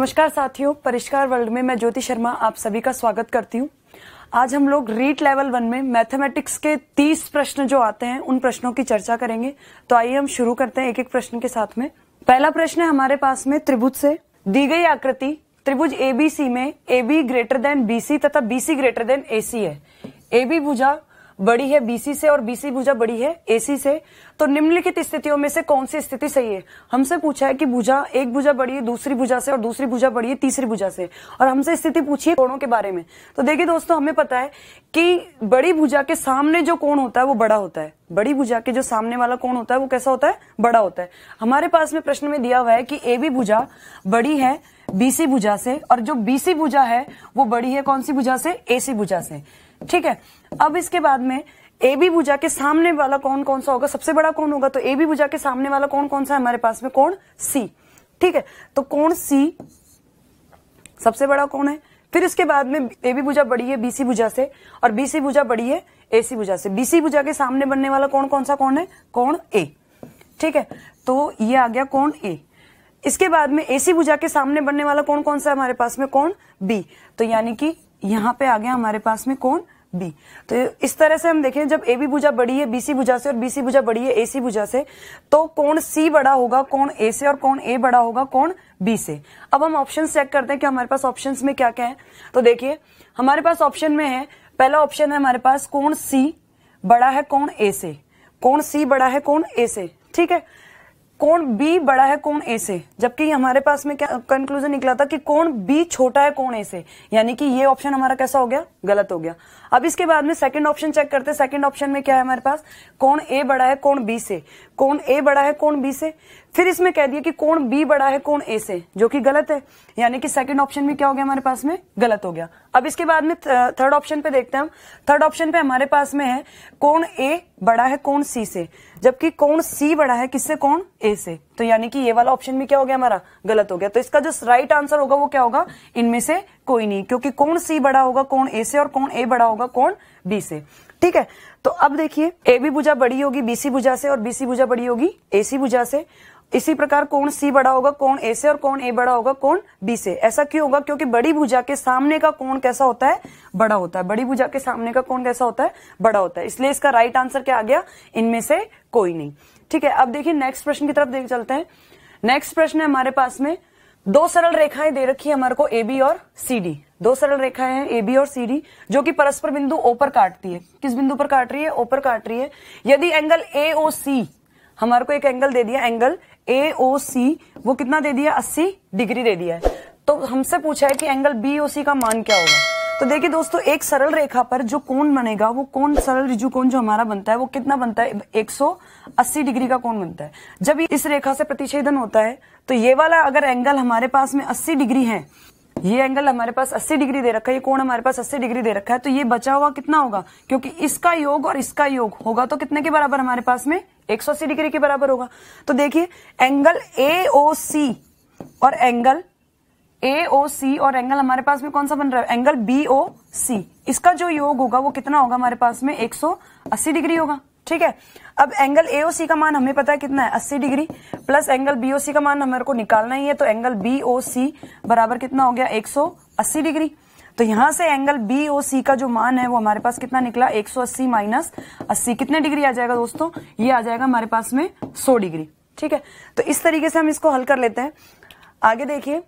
नमस्कार साथियों परिष्कार वर्ल्ड में मैं ज्योति शर्मा आप सभी का स्वागत करती हूँ आज हम लोग रीट लेवल वन में मैथमेटिक्स के तीस प्रश्न जो आते हैं उन प्रश्नों की चर्चा करेंगे तो आइए हम शुरू करते हैं एक एक प्रश्न के साथ में पहला प्रश्न है हमारे पास में त्रिभुज से दी गई आकृति त्रिभुज एबीसी में A B greater than BC तथा बीसी ग्रेटर देन एसी है ए बी भुजा बड़ी है बीसी से और बीसी भुजा बड़ी है एसी से तो निम्नलिखित स्थितियों में से कौन सी स्थिति सही है हमसे पूछा है कि भुजा एक भुजा बड़ी है दूसरी भुजा से और दूसरी भुजा बड़ी है तीसरी भुजा से और हमसे स्थिति पूछी है कोणों के बारे में तो देखिए दोस्तों हमें पता है कि बड़ी भुजा के सामने जो कोण होता है वो बड़ा होता है बड़ी भुजा के जो सामने वाला कोण होता है वो कैसा होता है बड़ा होता है हमारे पास में प्रश्न में दिया हुआ है कि ए बी भुजा बड़ी है बीसी भुजा से और जो बीसी भुजा है वो बड़ी है कौन सी भुजा से एसी भुजा से ठीक है अब इसके बाद में ए बी भुजा के सामने वाला कौन कौन सा होगा सबसे बड़ा कौन होगा तो ए बी भुजा के सामने वाला कौन कौन सा है हमारे पास में कौन सी ठीक है तो कौन सी सबसे बड़ा कौन है फिर इसके बाद में ए बी भुजा बड़ी है बीसी भुजा से और बीसी भुजा बड़ी है एसी भुजा से बीसी भुजा के सामने बनने वाला कौन कौन सा कौन है कौन ए ठीक है तो ये आ गया कौन ए इसके बाद में एसी भुजा के सामने बनने वाला कौन कौन सा हमारे पास में कौन बी तो यानी कि यहाँ पे आ गया हमारे पास में कौन बी तो इस तरह से हम देखें जब ए बी भुजा बड़ी है बीसी भुजा से और बीसी भुजा बड़ी है एसी भुजा से तो कौन सी बड़ा होगा कौन ए से और कौन ए बड़ा होगा कौन बी से अब हम ऑप्शन चेक करते हैं कि हमारे पास ऑप्शन में क्या क्या है तो देखिए हमारे पास ऑप्शन में है पहला ऑप्शन है हमारे पास कौन सी बड़ा है कौन ए से कौन सी बड़ा है कौन ए से ठीक है कौन बी बड़ा है कौन ए से जबकि हमारे पास में क्या कंक्लूजन निकला था कि कौन बी छोटा है कौन ए से यानी कि ये ऑप्शन हमारा कैसा हो गया गलत हो गया अब इसके बाद में सेकंड ऑप्शन चेक करते हैं सेकंड ऑप्शन में क्या है हमारे पास कौन ए बड़ा है कौन बी से कौन ए बड़ा है कौन बी से फिर इसमें कह दिया कि कौन बी बड़ा है कौन ए से जो कि गलत है यानी कि सेकंड ऑप्शन में क्या हो गया हमारे पास में गलत हो गया अब इसके बाद में थर्ड ऑप्शन पे देखते हैं हम थर्ड ऑप्शन पे हमारे पास में है कौन ए बड़ा है कौन सी से जबकि कौन सी बड़ा है किससे कौन ए से तो यानी कि ये वाला ऑप्शन भी क्या हो गया हमारा गलत हो गया तो इसका जो राइट आंसर होगा वो क्या होगा इनमें से कोई नहीं क्योंकि कौन सी बड़ा होगा कौन ए से और कौन ए बड़ा होगा कौन बी से ठीक है तो अब देखिए ए बी भुजा बड़ी होगी बीसी भुजा से और बीसी भुजा बड़ी होगी एसी भुजा से इसी प्रकार कौन सी बड़ा होगा कौन ए से और कौन ए बड़ा होगा कौन बी से ऐसा क्यों होगा क्योंकि बड़ी भुजा के सामने का कौन कैसा होता है बड़ा होता है बड़ी भुजा के सामने का कौन कैसा होता है बड़ा होता है इसलिए इसका राइट आंसर क्या आ गया इनमें से कोई नहीं ठीक है अब देखिए नेक्स्ट प्रश्न की तरफ देख चलते हैं नेक्स्ट प्रश्न है हमारे पास में दो सरल रेखाएं दे रखी है हमारे को एबी और सीडी दो सरल रेखाएं हैं बी और सी डी जो कि परस्पर बिंदु ओ पर काटती है किस बिंदु पर काट रही है ओ पर काट रही है यदि एंगल ए ओ सी हमारे को एक एंगल दे दिया एंगल ए ओ सी वो कितना दे दिया अस्सी डिग्री दे दिया है तो हमसे पूछा है कि एंगल बी ओ सी का मान क्या होगा तो देखिए दोस्तों एक सरल रेखा पर जो कोण बनेगा वो कोण सरल रिजु कोण जो हमारा बनता है वो कितना बनता है एक सौ अस्सी डिग्री का कोण बनता है जब इस रेखा से प्रतिच्छेदन होता है तो ये वाला अगर एंगल हमारे पास में अस्सी डिग्री है ये एंगल हमारे पास 80 डिग्री दे रखा है ये कोण हमारे पास 80 डिग्री दे रखा है तो ये बचा हुआ कितना होगा क्योंकि इसका योग और इसका योग होगा तो कितने के बराबर हमारे पास में 180 डिग्री के बराबर होगा तो देखिए एंगल ए ओ सी और एंगल ए ओ सी और एंगल हमारे पास में कौन सा बन रहा है एंगल बी ओ सी इसका जो योग होगा वो कितना होगा हमारे पास में एक डिग्री होगा ठीक है अब एंगल एओसी का मान हमें पता है कितना है अस्सी डिग्री प्लस एंगल बीओसी का मान हमारे को निकालना ही है तो एंगल बीओसी बराबर कितना हो गया अस्सी डिग्री तो यहां से एंगल बीओसी का जो मान है वो हमारे पास कितना निकला 180 माइनस अस्सी कितने डिग्री आ जाएगा दोस्तों ये आ जाएगा हमारे पास में 100 डिग्री ठीक है तो इस तरीके से हम इसको हल कर लेते हैं आगे देखिए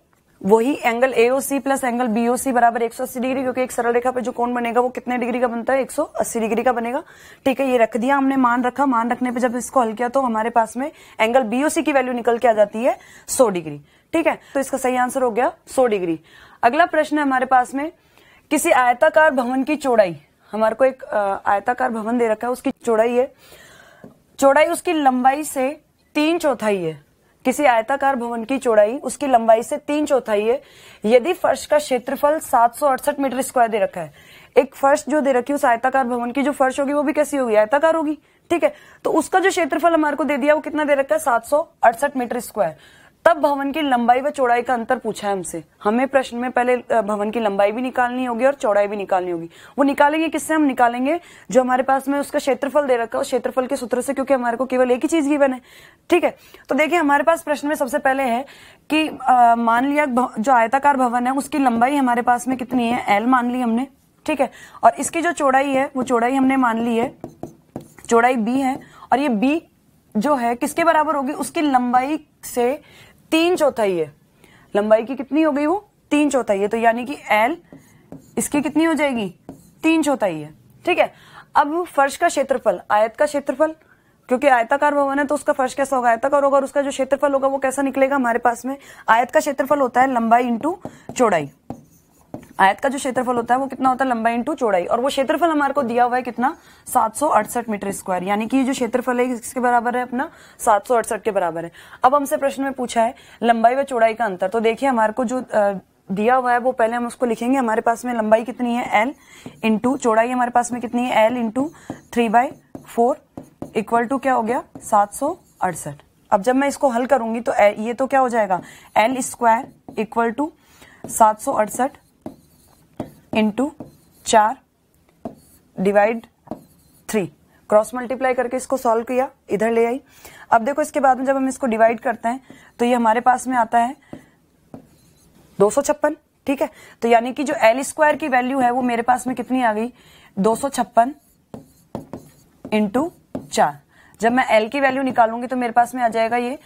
वही angle AOC plus angle BOC बराबर 180 डिग्री क्योंकि एक सरल रेखा पे जो कोण बनेगा वो कितने डिग्री का बनता है 180 डिग्री का बनेगा ठीक है ये रख दिया हमने मान रखा मान रखने पे जब इसको हल किया तो हमारे पास में एंगल बीओसी की वैल्यू निकल के आ जाती है 100 डिग्री ठीक है तो इसका सही आंसर हो गया सौ डिग्री अगला प्रश्न है हमारे पास में किसी आयताकार भवन की चौड़ाई हमारे को एक आयताकार भवन दे रखा है उसकी चौड़ाई है चौड़ाई उसकी लंबाई से तीन चौथाई है किसी आयताकार भवन की चौड़ाई उसकी लंबाई से तीन चौथाई है यदि फर्श का क्षेत्रफल सात सौ अड़सठ मीटर स्क्वायर दे रखा है एक फर्श जो दे रखी है उस आयताकार भवन की जो फर्श होगी वो भी कैसी होगी आयताकार होगी ठीक है तो उसका जो क्षेत्रफल हमारे को दे दिया वो कितना दे रखा है सात सौ अड़सठ मीटर स्क्वायर तब भवन की लंबाई व चौड़ाई का अंतर पूछा है हमसे हमें प्रश्न में पहले भवन की लंबाई भी निकालनी होगी और चौड़ाई भी निकालनी होगी वो निकालेंगे किससे हम निकालेंगे जो हमारे पास में उसका क्षेत्रफल दे रखा है क्षेत्रफल के सूत्र से क्योंकि हमारे को केवल एक ही चीज गिवन है ठीक है तो देखिए हमारे पास प्रश्न में सबसे पहले है कि आ, मान लिया जो आयताकार भवन है उसकी लंबाई हमारे पास में कितनी है एल मान ली हमने ठीक है और इसकी जो चौड़ाई है वो चौड़ाई हमने मान ली है चौड़ाई बी है और ये बी जो है किसके बराबर होगी उसकी लंबाई से तीन चौथाई है लंबाई की कितनी हो गई वो तीन चौथाई है तो यानी कि एल इसकी कितनी हो जाएगी तीन चौथाई है ठीक है अब फर्श का क्षेत्रफल आयत का क्षेत्रफल क्योंकि आयताकार भवन है तो उसका फर्श कैसा होगा आयताकार होगा और उसका जो क्षेत्रफल होगा वो कैसा निकलेगा हमारे पास में आयत का क्षेत्रफल होता है लंबाई इंटू चौड़ाई आयत का जो क्षेत्रफल होता है वो कितना होता है लंबाई इंटू चौड़ाई और वो क्षेत्रफल हमारे को दिया हुआ है कितना सात मीटर स्क्वायर यानी कि जो क्षेत्रफल है इसके बराबर है अपना सात के बराबर है अब हमसे प्रश्न में पूछा है लंबाई व चौड़ाई का अंतर तो देखिए हमारे को जो दिया हुआ है वो पहले हम उसको लिखेंगे हमारे पास में लंबाई कितनी है एल इंटू चौड़ाई हमारे पास में कितनी है L into three by four equal to क्या हो गया सात सौ अड़सठ अब जब मैं इसको हल करूंगी तो ये तो क्या हो जाएगा एल स्क्वायर इक्वल टू सात सौ अड़सठ इंटू चार डिवाइड थ्री क्रॉस मल्टीप्लाई करके इसको सॉल्व किया इधर ले आई अब देखो इसके बाद में जब हम इसको डिवाइड करते हैं तो ये हमारे पास में आता है दो ठीक है तो यानी कि जो एल स्क्वायर की वैल्यू है वो मेरे पास में कितनी आ गई दो सौ छप्पन इंटू चार जब मैं एल की वैल्यू निकालूंगी तो मेरे पास में आ जाएगा ये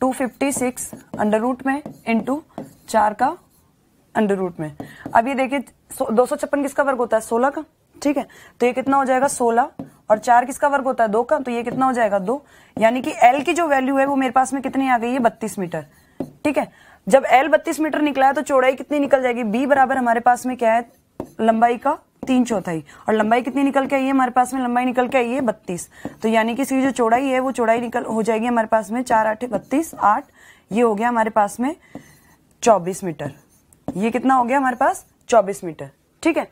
two fifty six under root में इंटू चार का अंडर रूट में अब ये देखिए दो सौ छप्पन किसका वर्ग होता है सोलह का ठीक है तो ये कितना हो जाएगा सोलह और चार किसका वर्ग होता है दो का तो ये कितना हो जाएगा दो यानी कि एल की जो वैल्यू है वो मेरे पास में कितनी आ गई है बत्तीस मीटर ठीक है जब एल बत्तीस मीटर निकला है तो चौड़ाई कितनी निकल जाएगी बी बराबर हमारे पास में क्या है लंबाई का तीन चौथाई और लंबाई कितनी निकल के आई है हमारे पास में लंबाई निकल के आई है बत्तीस तो यानी कि इसकी जो चौड़ाई है वो चौड़ाई निकल हो जाएगी हमारे पास में चार आठ बत्तीस आठ ये हो गया हमारे पास में चौबीस मीटर ये कितना हो गया हमारे पास चौबीस मीटर ठीक है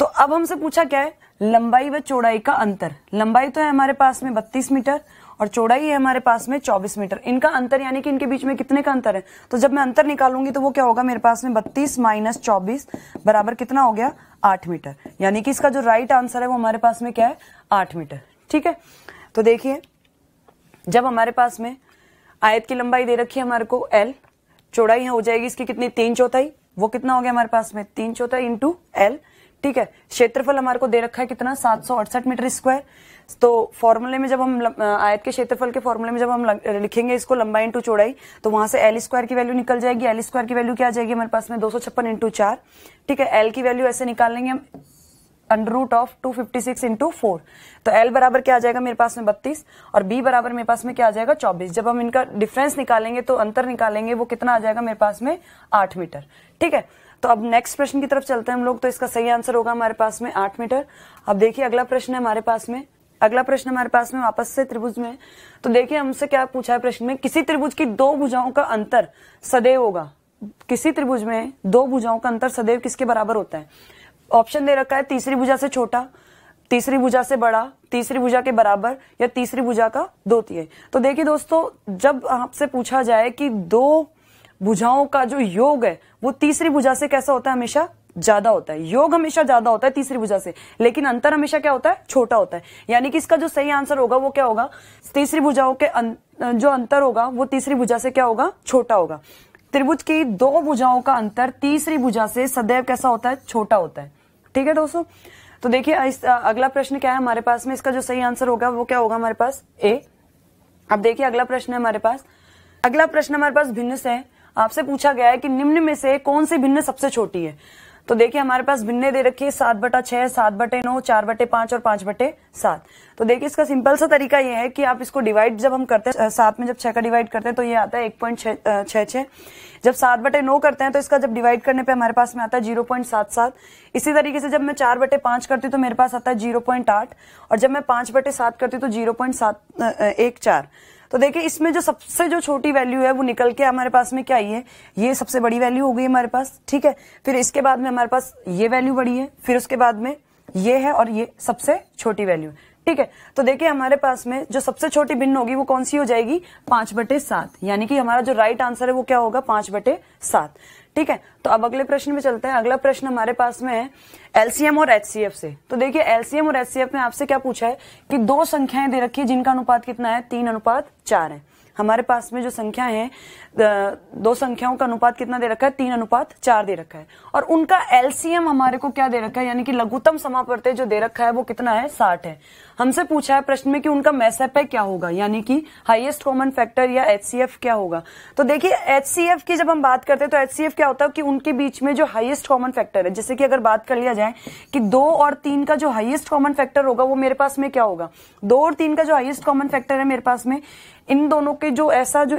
तो अब हमसे पूछा क्या है लंबाई व चौड़ाई का अंतर लंबाई तो है हमारे पास में बत्तीस मीटर और चौड़ाई है हमारे पास में चौबीस मीटर इनका अंतर यानी कि इनके बीच में कितने का अंतर है तो जब मैं अंतर निकालूंगी तो वो क्या होगा मेरे पास में बत्तीस माइनस चौबीस बराबर कितना हो गया आठ मीटर यानी कि इसका जो राइट आंसर है वो हमारे पास में क्या है आठ मीटर ठीक है तो देखिए जब हमारे पास में आयत की लंबाई दे रखी है हमारे को एल चौड़ाई हो जाएगी इसकी कितनी तीन चौथाई वो कितना हो गया हमारे पास में तीन चौथा इंटू एल ठीक है क्षेत्रफल हमारे को दे रखा है कितना सात सौ अड़सठ मीटर स्क्वायर तो फॉर्मूले में जब हम आयत के क्षेत्रफल के फॉर्मूले में जब हम लिखेंगे इसको लंबाई इंटू चौड़ाई तो वहां से एल स्क्वायर की वैल्यू निकल जाएगी एल स्क्वायर की वैल्यू क्या आ जाएगी हमारे पास में दो सौ छप्पन इंटू चार ठीक है एल की वैल्यू ऐसे निकाल लेंगे हम under root of two fifty six into four तो एल बराबर क्या आ जाएगा मेरे पास में बत्तीस और बी बराबर मेरे पास में क्या आ जाएगा चौबीस जब हम इनका डिफरेंस निकालेंगे तो अंतर निकालेंगे वो कितना आ जाएगा मेरे पास में आठ मीटर ठीक है तो अब नेक्स्ट प्रश्न की तरफ चलते हैं हम लोग तो इसका सही आंसर होगा हमारे पास में आठ मीटर अब देखिए अगला प्रश्न है हमारे पास में अगला प्रश्न हमारे पास में वापस से त्रिभुज में तो देखिए हमसे क्या पूछा है प्रश्न में किसी त्रिभुज की दो भुजाओं का अंतर सदैव होगा किसी त्रिभुज में दो भुजाओं का अंतर सदैव किसके बराबर होता है ऑप्शन दे रखा है तीसरी भुजा से छोटा तीसरी भुजा से बड़ा तीसरी भुजा के बराबर या तीसरी भुजा का दो तीय तो देखिए दोस्तों जब आपसे पूछा जाए कि दो भुजाओं का जो योग है वो तीसरी भुजा से कैसा होता है हमेशा ज्यादा होता है योग हमेशा ज्यादा होता है तीसरी भुजा से लेकिन अंतर हमेशा क्या होता है छोटा होता है यानी कि इसका जो सही आंसर होगा वो क्या होगा तीसरी भुजाओं के अं, जो अंतर होगा वो तीसरी भुजा से क्या होगा छोटा होगा त्रिभुज की दो भुजाओं का अंतर तीसरी भुजा से सदैव कैसा होता है छोटा होता है ठीक है दोस्तों तो देखिए अगला प्रश्न क्या है हमारे पास में इसका जो सही आंसर होगा वो क्या होगा हमारे पास ए अब देखिए अगला प्रश्न है हमारे पास अगला प्रश्न हमारे पास भिन्न से है आपसे पूछा गया है कि निम्न में से कौन सी भिन्न सबसे छोटी है तो देखिए हमारे पास भिन्ने दे रखी है सात बटा छह सात बटे नौ चार बटे पांच और पांच बटे सात तो देखिए इसका सिंपल सा तरीका ये है कि आप इसको डिवाइड जब हम करते हैं सात में जब छह का डिवाइड करते हैं तो ये आता है एक पॉइंट छह छह जब सात बटे नौ करते हैं तो इसका जब डिवाइड करने पे हमारे पास में आता है जीरो पॉइंट सात सात इसी तरीके से जब मैं चार बटे पांच करती हूँ तो मेरे पास आता है जीरो पॉइंट आठ और जब मैं पांच बटे सात करती हूँ तो जीरो पॉइंट सात एक चार तो देखिए इसमें जो सबसे जो छोटी वैल्यू है वो निकल के हमारे पास में क्या आई है ये सबसे बड़ी वैल्यू हो गई हमारे पास ठीक है फिर इसके बाद में हमारे पास ये वैल्यू बड़ी है फिर उसके बाद में ये है और ये सबसे छोटी वैल्यू ठीक है तो देखिए हमारे पास में जो सबसे छोटी भिन्न होगी वो कौन सी हो जाएगी पांच बटे सात यानी कि हमारा जो राइट आंसर है वो क्या होगा पांच बटे सात ठीक है तो अब अगले प्रश्न में चलते हैं अगला प्रश्न हमारे पास में है एलसीएम और एचसीएफ से तो देखिए एलसीएम और एचसीएफ में आपसे क्या पूछा है कि दो संख्याएं दे रखी है जिनका अनुपात कितना है तीन अनुपात चार है हमारे पास में जो संख्या है दो संख्याओं का अनुपात कितना दे रखा है तीन अनुपात चार दे रखा है और उनका एलसीएम हमारे को क्या दे रखा है यानी कि लघुतम समापर्तय जो दे रखा है वो कितना है साठ है हमसे पूछा है प्रश्न में कि उनका मैसेपे क्या होगा यानी कि हाईएस्ट कॉमन फैक्टर या एचसीएफ क्या होगा तो देखिए एचसीएफ की जब हम बात करते हैं तो एच क्या होता है कि उनके बीच में जो हाइएस्ट कॉमन फैक्टर है जैसे कि अगर बात कर लिया जाए कि दो और तीन का जो हाइएस्ट कॉमन फैक्टर होगा वो मेरे पास में क्या होगा दो और तीन का जो हाइएस्ट कॉमन फैक्टर है मेरे पास में इन दोनों के जो ऐसा जो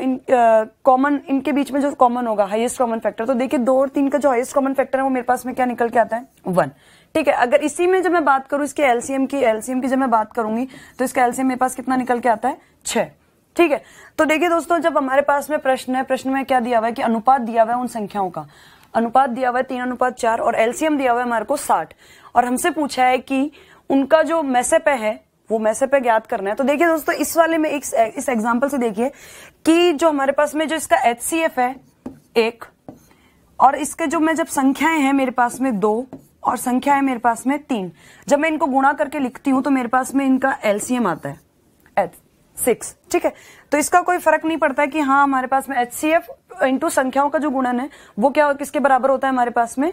कॉमन इनके बीच में जो कॉमन होगा हाईएस्ट कॉमन फैक्टर तो देखिए दो और तीन का जो हाईएस्ट कॉमन फैक्टर है वो मेरे पास में क्या निकल के आता है वन ठीक है अगर इसी में जब मैं बात करूं इसके एलसीएम की एलसीएम की जब मैं बात करूंगी तो इसका एलसीएम मेरे पास कितना निकल के आता है छह ठीक है तो देखिए दोस्तों जब हमारे पास में प्रश्न है प्रश्न में क्या दिया हुआ है कि अनुपात दिया हुआ है उन संख्याओं का अनुपात दिया हुआ है तीन अनुपात चार और एलसीएम दिया हुआ है हमारे को साठ और हमसे पूछा है कि उनका जो मैसेप है वो मैसे पे याद करना है तो देखिए दोस्तों इस वाले में एक, इस एग्जाम्पल से देखिए कि जो हमारे पास में जो इसका एच है एक और इसके जो मैं जब संख्याएं हैं मेरे पास में दो और संख्या है मेरे पास में तीन जब मैं इनको गुणा करके लिखती हूं तो मेरे पास में इनका एलसीएम आता है एच सिक्स ठीक है तो इसका कोई फर्क नहीं पड़ता है कि हाँ हमारे पास में एच सी एफ इंटू संख्याओं का जो गुणन है वो क्या किसके बराबर होता है हमारे पास में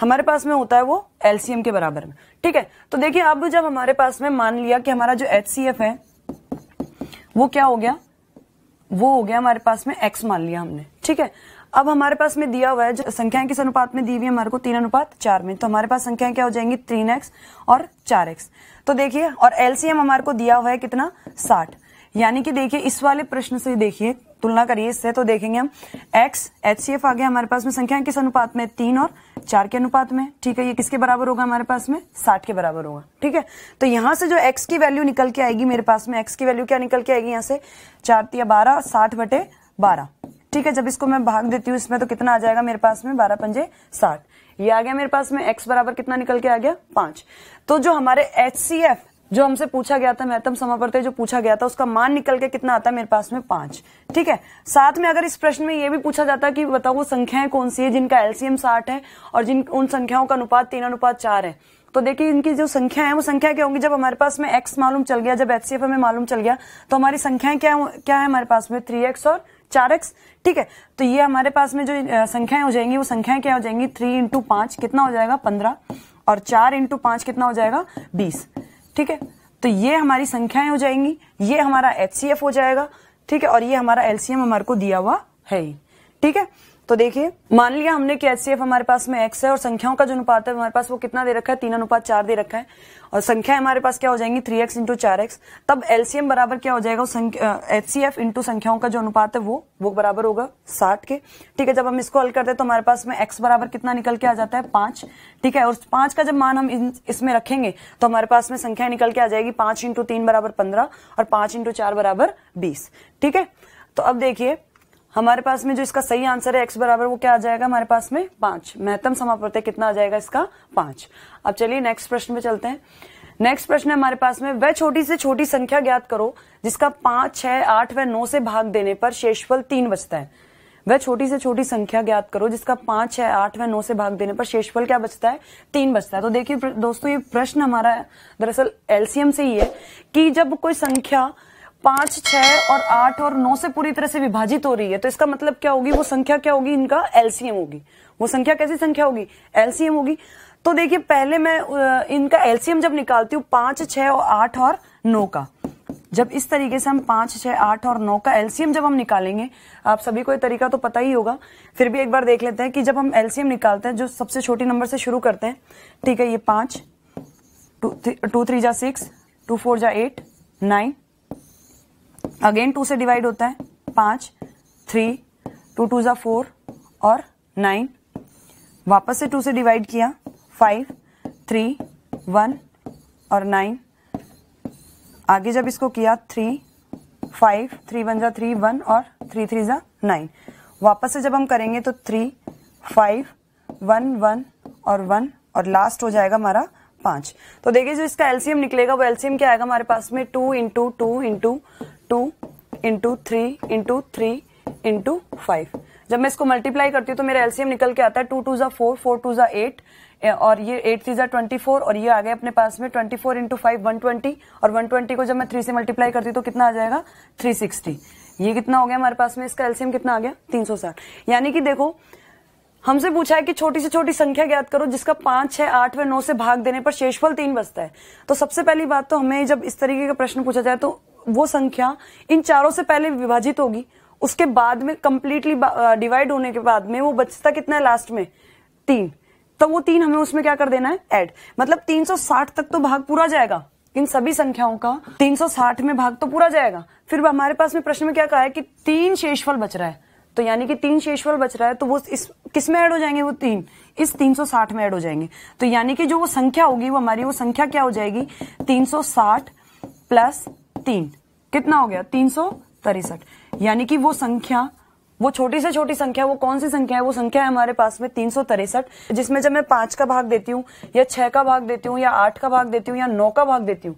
हमारे पास में होता है वो एलसीएम के बराबर में ठीक है तो देखिए अब जब हमारे पास में मान लिया कि हमारा जो एच है वो क्या हो गया वो हो गया हमारे पास में एक्स मान लिया हमने ठीक है अब हमारे पास में दिया हुआ है जो संख्या किस अनुपात में दी हुई है हमारे को तीन अनुपात चार में तो हमारे पास संख्या क्या हो जाएंगी तीन एक्स और चार एक्स तो देखिए और एलसीएम हमारे को दिया हुआ है कितना साठ यानी कि देखिए इस वाले प्रश्न से देखिए तुलना करिए इससे तो देखेंगे हम एक्स एच सी एफ आ गया हमारे पास में संख्या किस अनुपात में तीन और चार के अनुपात में ठीक है ये किसके बराबर होगा हमारे पास में साठ के बराबर होगा ठीक है तो यहां से जो एक्स की वैल्यू निकल के आएगी मेरे पास में एक्स की वैल्यू क्या निकल के आएगी यहाँ से चार या बारह साठ बटे बारह ठीक है जब इसको मैं भाग देती हूँ इसमें तो कितना आ जाएगा मेरे पास में बारह पंजे साठ ये आ गया मेरे पास में एक्स बराबर कितना निकल के आ गया पांच तो जो हमारे एच सी एफ जो हमसे पूछा गया था महत्तम समापर्त जो पूछा गया था उसका मान निकल के कितना आता है मेरे पास में पांच ठीक है साथ में अगर इस प्रश्न में यह भी पूछा जाता कि बताओ वो संख्याएं कौन सी है जिनका एलसीएम साठ है और जिन उन संख्याओं का अनुपात तीन अनुपात चार है तो देखिए इनकी जो संख्या है वो संख्या क्या होंगी जब हमारे पास में एक्स मालूम चल गया जब एचसीएफ हमें मालूम चल गया तो हमारी संख्याएं क्या क्या है हमारे पास में थ्री एक्स और चार एक्स ठीक है तो ये हमारे पास में जो संख्याएं हो जाएंगी वो संख्याएं क्या हो जाएंगी थ्री इंटू पांच कितना हो जाएगा पंद्रह और चार इंटू पांच कितना हो जाएगा बीस ठीक है तो ये हमारी संख्याएं हो जाएंगी ये हमारा एच हो जाएगा ठीक है और ये हमारा एलसीएम हमारे को दिया हुआ है ठीक है तो देखिए मान लिया हमने कि एचसीएफ हमारे पास में एक्स है और संख्याओं का जो अनुपात है हमारे पास वो कितना दे रखा है तीन अनुपात चार दे रखा है और संख्या हमारे पास क्या हो जाएंगी थ्री एक्स इंटू चार एक्स तब एलसीएम बराबर क्या हो जाएगा एच सी एफ इंटू संख्याओं का जो अनुपात है वो वो बराबर होगा साठ के ठीक है जब हम इसको हल करते हैं तो हमारे पास में एक्स बराबर कितना निकल के आ जाता है पांच ठीक है और पांच का जब मान हम इसमें रखेंगे तो हमारे पास में संख्या निकल के आ जाएगी पांच इंटू तीन बराबर पंद्रह और पांच इंटू चार बराबर बीस ठीक है तो अब देखिए हमारे पास में जो इसका सही आंसर है एक्स बराबर वो क्या आ जाएगा हमारे पास में पांच महत्तम समाप्रत्यय कितना आ जाएगा इसका पांच अब चलिए नेक्स्ट प्रश्न में चलते हैं नेक्स्ट प्रश्न है हमारे पास में वह छोटी से छोटी संख्या ज्ञात करो जिसका पांच छह आठ व नौ से भाग देने पर शेषफल तीन बचता है वह छोटी से छोटी संख्या ज्ञात करो जिसका पांच छह आठ व नौ से भाग देने पर शेषफल क्या बचता है तीन बचता है तो देखिए दोस्तों ये प्रश्न हमारा दरअसल एलसीएम से ही है कि जब कोई संख्या पांच छह और आठ और नौ से पूरी तरह से विभाजित हो रही है तो इसका मतलब क्या होगी वो संख्या क्या होगी इनका एलसीएम होगी वो संख्या कैसी संख्या होगी एलसीएम होगी तो देखिए पहले मैं इनका एलसीएम जब निकालती हूँ पांच छह और आठ और नौ का जब इस तरीके से हम पांच छह आठ और नौ का एलसीएम जब हम निकालेंगे आप सभी को ये तरीका तो पता ही होगा फिर भी एक बार देख लेते हैं कि जब हम एलसीएम निकालते हैं जो सबसे छोटी नंबर से शुरू करते हैं ठीक है ये पांच टू थ्री जा सिक्स टू फोर जा एट नाइन अगेन टू से डिवाइड होता है पांच थ्री टू टू ज़ा फोर और नाइन वापस से टू से डिवाइड किया फाइव थ्री वन और नाइन आगे जब इसको किया थ्री फाइव थ्री वन ज़ा थ्री वन और थ्री थ्री ज़ा नाइन वापस से जब हम करेंगे तो थ्री फाइव वन वन और वन और लास्ट हो जाएगा हमारा पांच तो देखिए जो इसका एलसीएम निकलेगा वो एलसीएम क्या आएगा हमारे पास में two into two into two into three into three into five जब मैं इसको मल्टीप्लाई करती हूँ तो मेरा एलसीएम निकल के आता है टू टू ज़ा फोर फोर टू ज़ा एट और ये एट थ्री ज़ा ट्वेंटी फोर और ये आ गए अपने पास में twenty four into five one twenty और वन ट्वेंटी को जब मैं थ्री से मल्टीप्लाई करती हूँ तो कितना आ जाएगा थ्री सिक्सटी ये कितना हो गया हमारे पास में इसका एलसीएम कितना आ गया तीन सौ साठ यानी कि देखो हमसे पूछा है कि छोटी से छोटी संख्या ज्ञात करो जिसका पांच छह आठ व नौ से भाग देने पर शेषफल तीन बचता है तो सबसे पहली बात तो हमें जब इस तरीके का प्रश्न पूछा जाए तो वो संख्या इन चारों से पहले विभाजित होगी उसके बाद में कंप्लीटली डिवाइड होने के बाद में वो बचता कितना है लास्ट में तीन तो वो तीन हमें उसमें क्या कर देना है एड मतलब 360 तक तो भाग पूरा जाएगा इन सभी संख्याओं का 360 में भाग तो पूरा जाएगा फिर हमारे पास में प्रश्न में क्या कहा है कि तीन शेषफल बच रहा है तो यानी कि तीन शेषफल बच रहा है तो वो इस किस में ऐड हो जाएंगे वो तीन इस 360 में ऐड हो जाएंगे तो यानी कि जो वो संख्या होगी वो हमारी वो संख्या क्या हो जाएगी 360 प्लस तीन कितना हो गया तीन सौ तिरसठ यानी कि वो संख्या वो छोटी से छोटी संख्या वो कौन सी संख्या है वो संख्या है हमारे पास में तीन सौ तिरसठ जिसमें जब मैं पांच का भाग देती हूँ या छह का भाग देती हूँ या आठ का भाग देती हूँ या नौ का भाग देती हूँ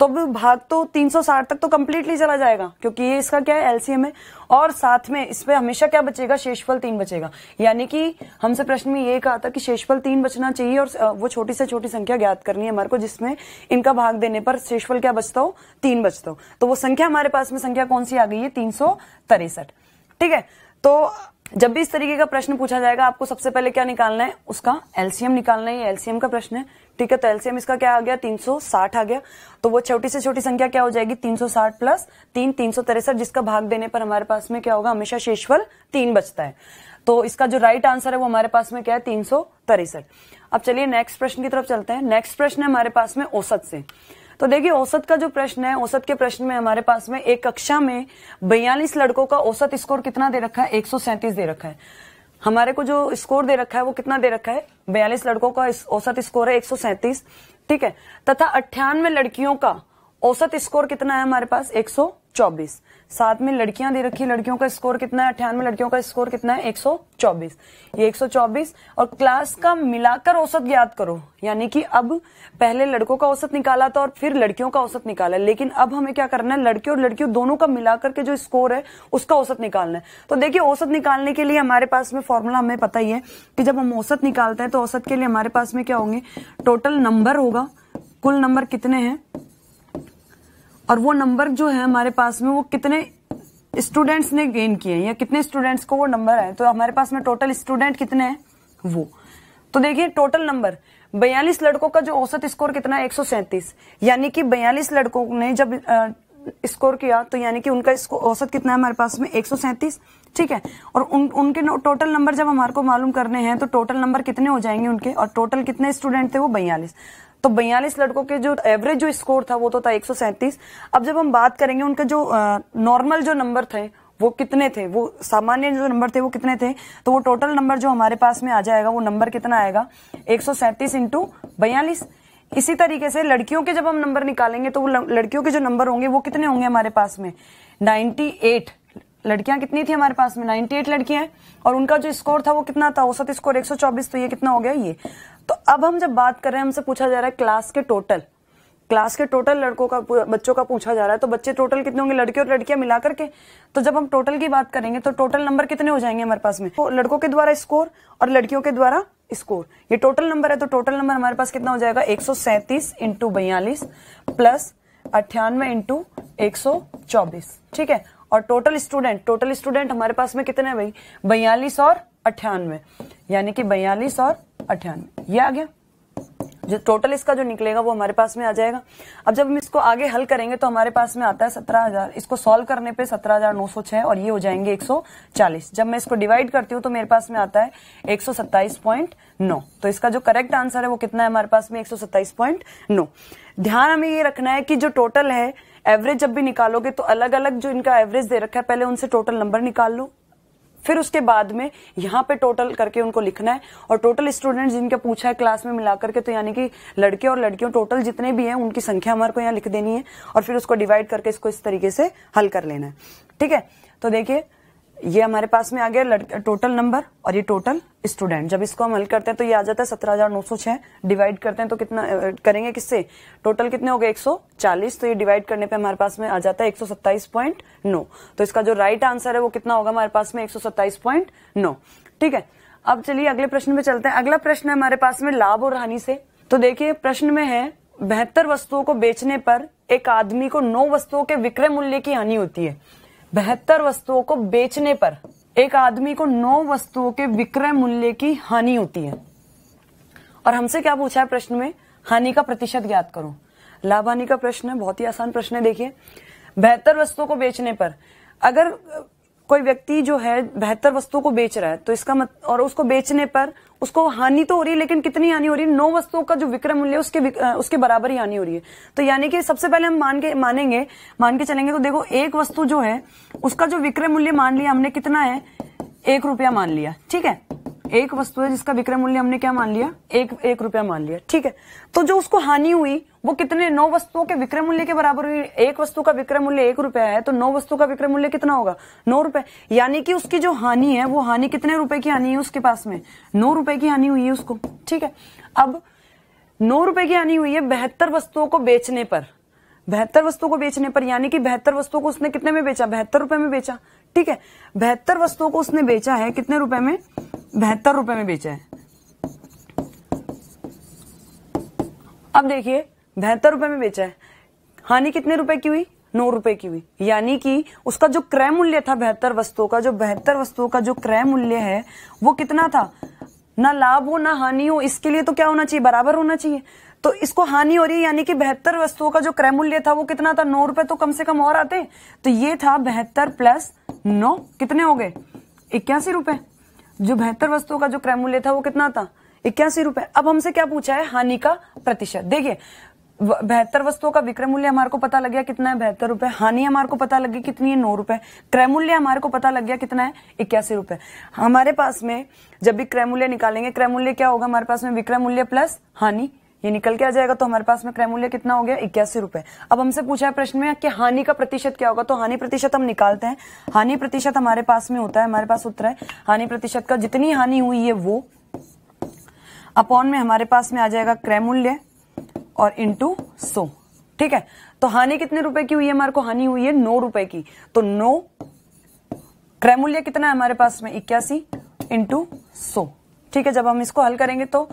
तो अब भाग तो 360 तक तो कंप्लीटली चला जाएगा क्योंकि ये इसका क्या है एलसीएम है और साथ में इस पर हमेशा क्या बचेगा शेषफल तीन बचेगा यानी कि हमसे प्रश्न में ये कहा था कि शेषफल तीन बचना चाहिए और वो छोटी से छोटी संख्या ज्ञात करनी है हमारे को जिसमें इनका भाग देने पर शेषफल क्या बचता हो तीन बचता हो तो वो संख्या हमारे पास में संख्या कौन सी आ गई है तीन ठीक है तो जब भी इस तरीके का प्रश्न पूछा जाएगा आपको सबसे पहले क्या निकालना है उसका एलसीएम निकालना है एलसीएम का प्रश्न है ठीक है तो एलसीएम इसका क्या आ गया 360 आ गया तो वो छोटी से छोटी संख्या क्या हो जाएगी 360 प्लस तीन तीन जिसका भाग देने पर हमारे पास में क्या होगा हमेशा शेषफल तीन बचता है तो इसका जो राइट आंसर है वो हमारे पास में क्या है तीन अब चलिए नेक्स्ट प्रश्न की तरफ चलते हैं नेक्स्ट प्रश्न है हमारे पास में औसत से तो देखिए औसत का जो प्रश्न है औसत के प्रश्न में हमारे पास में एक कक्षा में बयालीस लड़कों का औसत स्कोर कितना दे रखा है एक दे रखा है हमारे को जो स्कोर दे रखा है वो कितना दे रखा है बयालीस लड़कों का औसत स्कोर है एक ठीक है तथा अट्ठानवे लड़कियों का औसत स्कोर कितना है हमारे पास एक साथ में लड़कियां दे रखी लड़कियों का स्कोर कितना है अठानवे लड़कियों का स्कोर कितना है 124 ये 124 और क्लास का मिलाकर औसत ज्ञात करो यानी कि अब पहले लड़कों का औसत निकाला था और फिर लड़कियों का औसत निकाला लेकिन अब हमें क्या करना है लड़के और लड़कियों दोनों का मिलाकर के जो स्कोर है उसका औसत निकालना है तो देखिये औसत निकालने के लिए हमारे पास में फॉर्मूला हमें पता ही है कि जब हम औसत निकालते हैं तो औसत के लिए हमारे पास में क्या होंगे टोटल नंबर होगा कुल नंबर कितने हैं और वो नंबर जो है हमारे पास में वो कितने स्टूडेंट्स ने गेन किए या कितने स्टूडेंट्स को वो नंबर आए तो हमारे पास में टोटल स्टूडेंट कितने हैं वो तो देखिए टोटल नंबर बयालीस लड़कों का जो औसत स्कोर कितना एक सौ सैंतीस यानी कि बयालीस लड़कों ने जब स्कोर किया तो यानी कि उनका औसत कितना है हमारे पास में एक ठीक है और उन उनके टोटल नंबर जब हमारे को मालूम करने हैं तो टोटल नंबर कितने हो जाएंगे उनके और टोटल कितने स्टूडेंट थे वो बयालीस तो बयालीस लड़कों के जो एवरेज जो स्कोर था वो तो था एक अब जब हम बात करेंगे उनका जो नॉर्मल जो नंबर थे वो कितने थे वो सामान्य जो नंबर थे वो कितने थे तो वो टोटल नंबर जो हमारे पास में आ जाएगा वो नंबर कितना आएगा एक सौ सैंतीस इंटू बयालीस इसी तरीके से लड़कियों के जब हम नंबर निकालेंगे तो वो लड़कियों के जो नंबर होंगे वो कितने होंगे हमारे पास में नाइन्टी एट लड़कियां कितनी थी हमारे पास में 98 लड़कियां और उनका जो स्कोर था वो कितना था औसत स्कोर 124 तो ये कितना हो गया ये तो अब हम जब बात कर रहे हैं हमसे पूछा जा रहा है क्लास के टोटल क्लास के टोटल लड़कों का बच्चों का पूछा जा रहा है तो बच्चे टोटल कितने होंगे लड़के और लड़कियां मिला करके तो जब हम टोटल की बात करेंगे तो टोटल नंबर कितने हो जाएंगे हमारे पास में तो लड़कों के द्वारा स्कोर और लड़कियों के द्वारा स्कोर ये टोटल नंबर है तो टोटल नंबर हमारे पास कितना हो जाएगा एक सौ सैंतीस इंटू बयालीस प्लस अट्ठानवे इंटू एक सौ चौबीस ठीक है और टोटल स्टूडेंट टोटल स्टूडेंट हमारे पास में कितने भाई बयालीस और अट्ठानवे यानी कि बयालीस और अट्ठानवे ये आ गया जो टोटल इसका जो निकलेगा वो हमारे पास में आ जाएगा अब जब हम इसको आगे हल करेंगे तो हमारे पास में आता है सत्रह हजार इसको सॉल्व करने पे सत्रह हजार नौ सौ छह और ये हो जाएंगे एक सौ चालीस जब मैं इसको डिवाइड करती हूँ तो मेरे पास में आता है एक सौ सत्ताईस पॉइंट नौ तो इसका जो करेक्ट आंसर है वो कितना है हमारे पास में एक सौ सत्ताईस पॉइंट नौ ध्यान हमें ये रखना है कि जो टोटल है एवरेज जब भी निकालोगे तो अलग अलग जो इनका एवरेज दे रखा है पहले उनसे टोटल नंबर निकाल लो फिर उसके बाद में यहाँ पे टोटल करके उनको लिखना है और टोटल स्टूडेंट जिनके पूछा है क्लास में मिला करके तो यानी कि लड़के और लड़कियों टोटल जितने भी हैं उनकी संख्या हमारे को यहाँ लिख देनी है और फिर उसको डिवाइड करके इसको इस तरीके से हल कर लेना है ठीक है तो देखिए ये हमारे पास में आ गया टोटल नंबर और ये टोटल स्टूडेंट जब इसको हम हल करते हैं तो ये आ जाता है सत्रह हजार नौ सौ छह डिवाइड करते हैं तो कितना करेंगे किससे टोटल कितने हो गए एक सौ चालीस तो ये डिवाइड करने पे हमारे पास में आ जाता है एक सौ सत्ताईस पॉइंट नौ तो इसका जो राइट आंसर है वो कितना होगा हमारे पास में एक सौ सत्ताईस पॉइंट नौ ठीक है अब चलिए अगले प्रश्न पे चलते हैं अगला प्रश्न है हमारे पास में लाभ और हानि से तो देखिए प्रश्न में है बेहतर वस्तुओं को बेचने पर एक आदमी को नौ वस्तुओं के विक्रय मूल्य की हानि होती है बेहतर वस्तुओं को बेचने पर एक आदमी को नौ वस्तुओं के विक्रय मूल्य की हानि होती है और हमसे क्या पूछा है प्रश्न में हानि का प्रतिशत ज्ञात करो लाभ हानि का प्रश्न है बहुत ही आसान प्रश्न है देखिए बेहतर वस्तुओं को बेचने पर अगर कोई व्यक्ति जो है बेहतर वस्तुओं को बेच रहा है तो इसका मत और उसको बेचने पर उसको हानि तो हो रही है लेकिन कितनी हानि हो रही है नौ वस्तुओं का जो विक्रम मूल्य है उसके उसके बराबर ही हानि हो रही है तो यानी कि सबसे पहले हम मान के मानेंगे मान के चलेंगे तो देखो एक वस्तु जो है उसका जो विक्रय मूल्य मान लिया हमने कितना है एक रुपया मान लिया ठीक है एक वस्तु है जिसका विक्रय मूल्य हमने क्या मान लिया एक एक रुपया मान लिया ठीक है तो जो उसको हानि हुई वो कितने नौ वस्तुओं के विक्रय मूल्य के बराबर हुई एक वस्तु का विक्रय मूल्य एक रुपया है तो नौ वस्तु का विक्रय मूल्य कितना होगा नौ रुपए यानी कि उसकी जो हानि है वो हानि कितने रुपए की हानि है उसके पास में नौ रुपए की हानि हुई है उसको ठीक है अब नौ रुपए की हानि हुई है बेहतर वस्तुओं को बेचने पर बेहतर वस्तु को बेचने पर यानी कि बेहतर वस्तु को उसने कितने में बेचा बेहतर रुपए में बेचा ठीक है बेहतर वस्तु को उसने बेचा है कितने रुपए में बेहतर रुपए में बेचा है अब देखिए बेहतर रुपए में बेचा है हानि कितने रुपए की हुई नौ रुपए की हुई यानी कि उसका जो क्रय मूल्य था बेहतर वस्तुओं का जो बेहतर वस्तुओं का जो क्रय मूल्य है वो कितना था ना लाभ हो ना हानि हो इसके लिए तो क्या होना चाहिए बराबर होना चाहिए तो इसको हानि हो रही है यानी कि बेहतर वस्तुओं का जो क्रय मूल्य था वो कितना था नौ रुपए तो कम से कम और आते तो ये था बेहतर प्लस नौ कितने हो गए इक्यासी रुपए जो बेहतर वस्तुओं का जो क्रय मूल्य था वो कितना था इक्यासी रुपए अब हमसे क्या पूछा है हानि का प्रतिशत देखिए बेहतर वस्तुओं का विक्रय मूल्य हमारे को पता लग गया कितना है बेहतर रुपए हानि हमारे को पता लग गई कितनी है नौ रुपए क्रय मूल्य हमारे को पता लग गया कितना है इक्यासी रुपए हमारे पास में जब भी क्रय मूल्य निकालेंगे क्रय मूल्य क्या होगा हमारे पास में विक्रय मूल्य प्लस हानि ये निकल के आ जाएगा तो हमारे पास में क्रय मूल्य कितना हो गया इक्यासी रुपए अब हमसे पूछा है प्रश्न में कि हानि का प्रतिशत क्या होगा तो हानि प्रतिशत हम निकालते हैं हानि प्रतिशत हमारे पास में होता है हमारे पास उत्तर है हानि प्रतिशत का जितनी हानि हुई है वो अपॉन में हमारे पास में आ जाएगा क्रय मूल्य और इंटू सो ठीक है तो हानि कितने रुपए की हुई है हमारे को हानि हुई है नौ रुपए की तो नौ क्रय मूल्य कितना है हमारे पास में इक्यासी इंटू सो ठीक है जब हम इसको हल करेंगे तो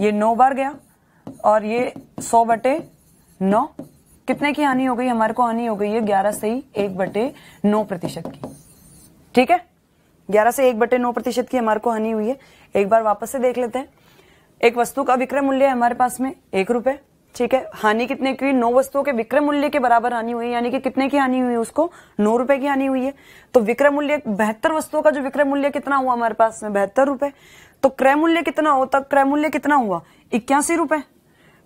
ये नौ बार गया और ये सौ बटे नौ कितने की हानि हो गई हमारे को हानि हो गई है ग्यारह से ही एक बटे नौ प्रतिशत की ठीक है ग्यारह से एक बटे नौ प्रतिशत की हमारे को हानि हुई है एक बार वापस से देख लेते हैं एक वस्तु का विक्रय मूल्य है हमारे पास में एक रुपए ठीक है हानि कितने की नौ वस्तुओं के विक्रय मूल्य के बराबर हानि हुई यानी कि कितने की हानि हुई उसको नौ रुपए की हानि हुई है तो विक्रय मूल्य बेहतर वस्तुओं का जो विक्रय मूल्य कितना हुआ हमारे पास में बेहतर रुपए तो क्रय मूल्य कितना होता क्रय मूल्य कितना हुआ इक्यासी रुपए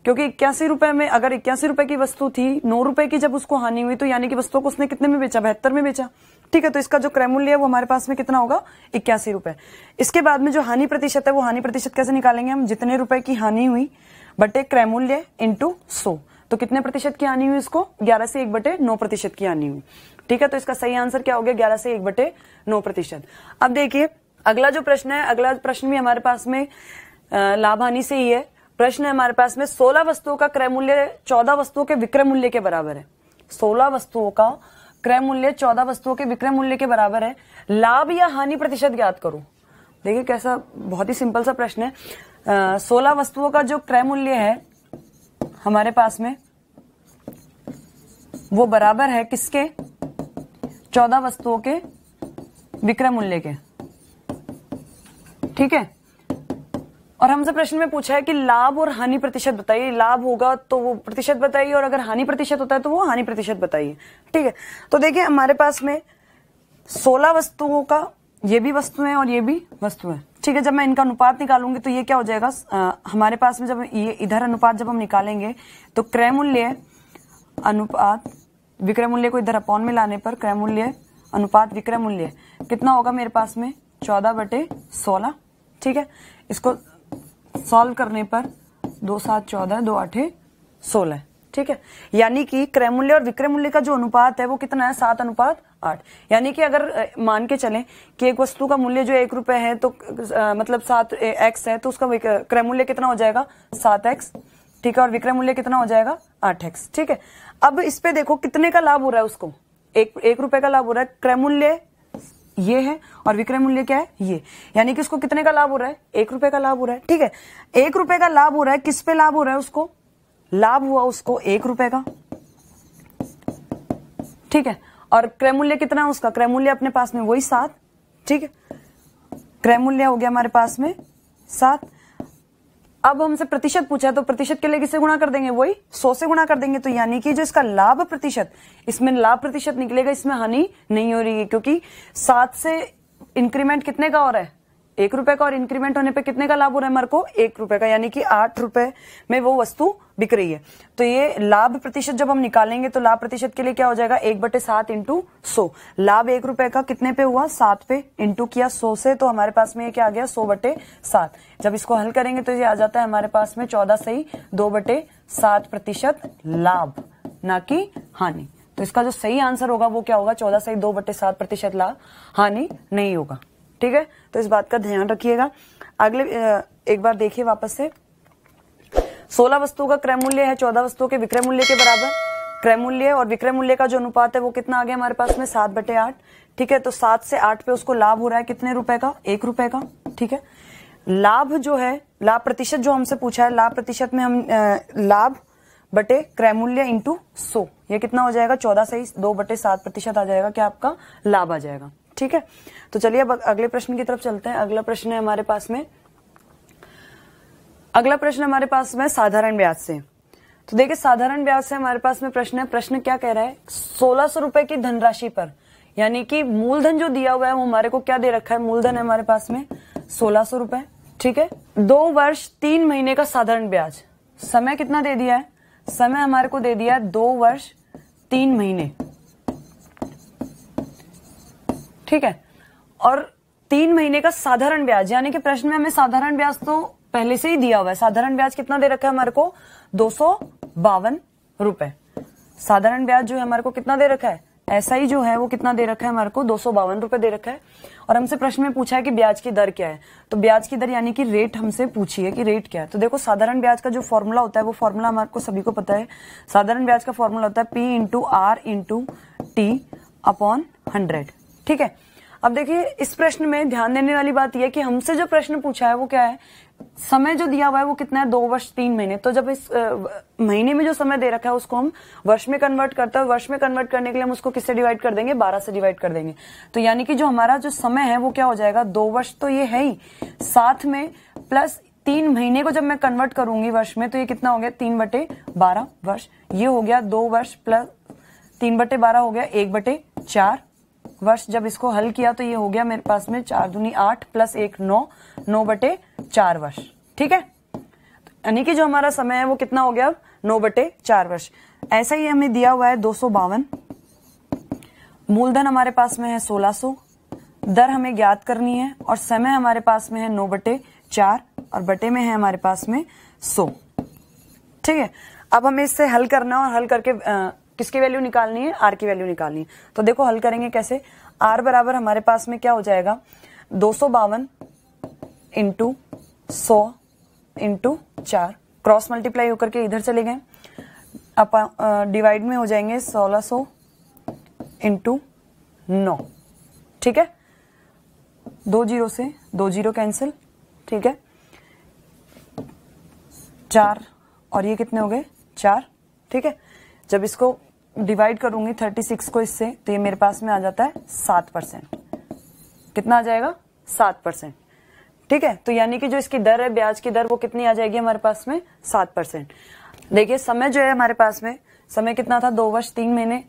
क्योंकि इक्यासी रुपए में अगर इक्यासी रुपए की वस्तु थी नौ रुपए की जब उसको हानि हुई तो यानी कि वस्तु को उसने कितने में बेचा बहत्तर में बेचा ठीक है तो इसका जो क्रय मूल्य है वो हमारे पास में कितना होगा इक्यासी रुपए इसके बाद में जो हानि प्रतिशत है वो हानि प्रतिशत कैसे निकालेंगे हम जितने रुपए की हानि हुई बटे क्रय मूल्य इंटू सो तो कितने प्रतिशत की हानि हुई इसको ग्यारह से एक बटे नौ प्रतिशत की हानि हुई ठीक है तो इसका सही आंसर क्या हो गया ग्यारह से एक बटे नौ प्रतिशत अब देखिए अगला जो प्रश्न है अगला प्रश्न भी हमारे पास में लाभ हानि से ही है प्रश्न है हमारे पास में सोलह वस्तुओं का क्रय मूल्य चौदह वस्तुओं के विक्रय मूल्य के बराबर है सोलह वस्तुओं का क्रय मूल्य चौदह वस्तुओं के विक्रय मूल्य के बराबर है लाभ या हानि प्रतिशत ज्ञात करो देखिए कैसा बहुत ही सिंपल सा प्रश्न है सोलह वस्तुओं का जो क्रय मूल्य है हमारे पास में वो बराबर है किसके चौदह वस्तुओं के विक्रय मूल्य के ठीक है और हमसे प्रश्न में पूछा है कि लाभ और हानि प्रतिशत बताइए लाभ होगा तो वो प्रतिशत बताइए और अगर हानि प्रतिशत होता है तो वो हानि प्रतिशत बताइए ठीक है तो देखिए हमारे पास में सोलह वस्तुओं का ये भी वस्तु है और ये भी वस्तु है ठीक है जब मैं इनका अनुपात निकालूंगी तो ये क्या हो जाएगा आ, हमारे पास में जब ये इधर अनुपात जब हम निकालेंगे तो क्रय मूल्य अनुपात विक्रय मूल्य को इधर अपॉन में लाने पर क्रय मूल्य अनुपात विक्रय मूल्य कितना होगा मेरे पास में चौदह बटे सोलह ठीक है इसको सॉल्व करने पर दो सात चौदह दो आठे सोलह ठीक है यानी कि क्रय मूल्य और विक्रय मूल्य का जो अनुपात है वो कितना है सात अनुपात आठ यानी कि अगर मान के चलें कि एक वस्तु का मूल्य जो एक रुपए है तो आ, मतलब सात एक्स है तो उसका क्रय मूल्य कितना हो जाएगा सात एक्स ठीक है और विक्रय मूल्य कितना हो जाएगा आठ एक्स ठीक है अब इस पे देखो कितने का लाभ हो रहा है उसको एक एक रुपए का लाभ हो रहा है क्रय मूल्य ये है और विक्रय मूल्य क्या है ये यानी कि उसको कितने का लाभ हो रहा है एक रुपए का लाभ हो रहा है ठीक है एक रुपए का लाभ हो रहा है किस पे लाभ हो रहा है उसको लाभ हुआ उसको एक रुपए का ठीक है और क्रय मूल्य कितना है उसका क्रय मूल्य अपने पास में वही सात ठीक है क्रय मूल्य हो गया हमारे पास में सात अब हमसे प्रतिशत पूछा तो प्रतिशत के लिए किससे गुणा कर देंगे वही सौ से गुणा कर देंगे तो यानी कि जो इसका लाभ प्रतिशत इसमें लाभ प्रतिशत निकलेगा इसमें हानि नहीं हो रही है क्योंकि सात से इंक्रीमेंट कितने का हो रहा है एक रुपए का और इंक्रीमेंट होने पे कितने का लाभ हो रहा है हमारे को एक रुपए का यानी कि आठ रुपए में वो वस्तु बिक रही है तो ये लाभ प्रतिशत जब हम निकालेंगे तो लाभ प्रतिशत के लिए क्या हो जाएगा एक बटे सात इंटू सो लाभ एक रुपए का कितने पे हुआ सात पे इंटू किया सो से तो हमारे पास में ये क्या आ गया सो बटे सात जब इसको हल करेंगे तो ये आ जाता है हमारे पास में चौदह से ही दो बटे सात प्रतिशत लाभ ना कि हानि तो इसका जो सही आंसर होगा वो क्या होगा चौदह से दो बटे सात प्रतिशत लाभ हानि नहीं होगा ठीक है तो इस बात का ध्यान रखिएगा अगले एक बार देखिए वापस से सोलह वस्तुओं का क्रय मूल्य है चौदह वस्तुओं के विक्रय मूल्य के बराबर क्रय मूल्य और विक्रय मूल्य का जो अनुपात है वो कितना आ गया हमारे पास में सात बटे आठ ठीक है तो सात से आठ पे उसको लाभ हो रहा है कितने रुपए का एक रुपए का ठीक है लाभ जो है लाभ प्रतिशत जो हमसे पूछा है लाभ प्रतिशत में हम लाभ बटे क्रय मूल्य इंटू सो यह कितना हो जाएगा चौदह से ही दो बटे सात प्रतिशत आ जाएगा क्या आपका लाभ आ जाएगा ठीक है तो चलिए अब अगले प्रश्न की तरफ चलते हैं अगला प्रश्न है हमारे पास में अगला प्रश्न हमारे पास में साधारण ब्याज से तो देखिए साधारण ब्याज से हमारे पास में प्रश्न है प्रश्न क्या कह रहा है सोलह सौ रुपए की धनराशि पर यानी कि मूलधन जो दिया हुआ है वो हमारे को क्या दे रखा है मूलधन है हमारे पास में सोलह सौ रुपए ठीक है दो वर्ष तीन महीने का साधारण ब्याज समय कितना दे दिया है समय हमारे को दे दिया है दो वर्ष तीन महीने ठीक है और तीन महीने का साधारण ब्याज यानी कि प्रश्न में हमें साधारण ब्याज तो पहले से ही दिया हुआ है साधारण ब्याज कितना दे रखा है हमारे को दो सौ बावन रुपए साधारण ब्याज जो है हमारे को कितना दे रखा है ऐसा ही जो है वो कितना दे रखा है हमारे को दो सौ बावन रुपए दे रखा है और हमसे प्रश्न में पूछा है कि ब्याज की दर क्या है तो ब्याज की दर यानी कि रेट हमसे पूछी है कि रेट क्या है तो देखो साधारण ब्याज का जो फॉर्मूला होता है वो फॉर्मूला हमारे को सभी को पता है साधारण ब्याज का फॉर्मूला होता है P into R into T upon hundred ठीक है अब देखिए इस प्रश्न में ध्यान देने वाली बात यह कि हमसे जो प्रश्न पूछा है वो क्या है समय जो दिया हुआ है वो कितना है दो वर्ष तीन महीने तो जब इस महीने में जो समय दे रखा है उसको हम वर्ष में कन्वर्ट करते हैं वर्ष में कन्वर्ट करने के लिए हम उसको किससे डिवाइड कर देंगे बारह से डिवाइड कर देंगे तो यानी कि जो हमारा जो समय है वो क्या हो जाएगा दो वर्ष तो ये है ही साथ में प्लस तीन महीने को जब मैं कन्वर्ट करूंगी वर्ष में तो ये कितना हो गया तीन बटे बारह वर्ष ये हो गया दो वर्ष प्लस तीन बटे बारह हो गया एक बटे चार वर्ष जब इसको हल किया तो ये हो गया मेरे पास में चार दुनी आठ प्लस एक नौ नौ बटे चार वर्ष ठीक है यानी कि जो हमारा समय है वो कितना हो गया अब नौ बटे चार वर्ष ऐसा ही हमें दिया हुआ है दो सौ बावन मूलधन हमारे पास में है सोलह सो दर हमें ज्ञात करनी है और समय हमारे पास में है नौ बटे चार और बटे में है हमारे पास में सो ठीक है अब हमें इससे हल करना और हल करके आ, किसकी वैल्यू निकालनी है आर की वैल्यू निकालनी है तो देखो हल करेंगे कैसे आर बराबर हमारे पास में क्या हो जाएगा दो सौ बावन इंटू सौ इंटू चार क्रॉस मल्टीप्लाई होकर के इधर चले गए डिवाइड में हो जाएंगे सोलह सौ इंटू नौ ठीक है दो जीरो से दो जीरो कैंसिल ठीक है चार और ये कितने हो गए चार ठीक है जब इसको डिवाइड करूंगी 36 को इससे तो ये मेरे पास में आ जाता है सात परसेंट कितना आ जाएगा सात परसेंट ठीक है तो यानी कि जो इसकी दर है ब्याज की दर वो कितनी आ जाएगी हमारे पास में सात परसेंट देखिए समय जो है हमारे पास में समय कितना था दो वर्ष तीन महीने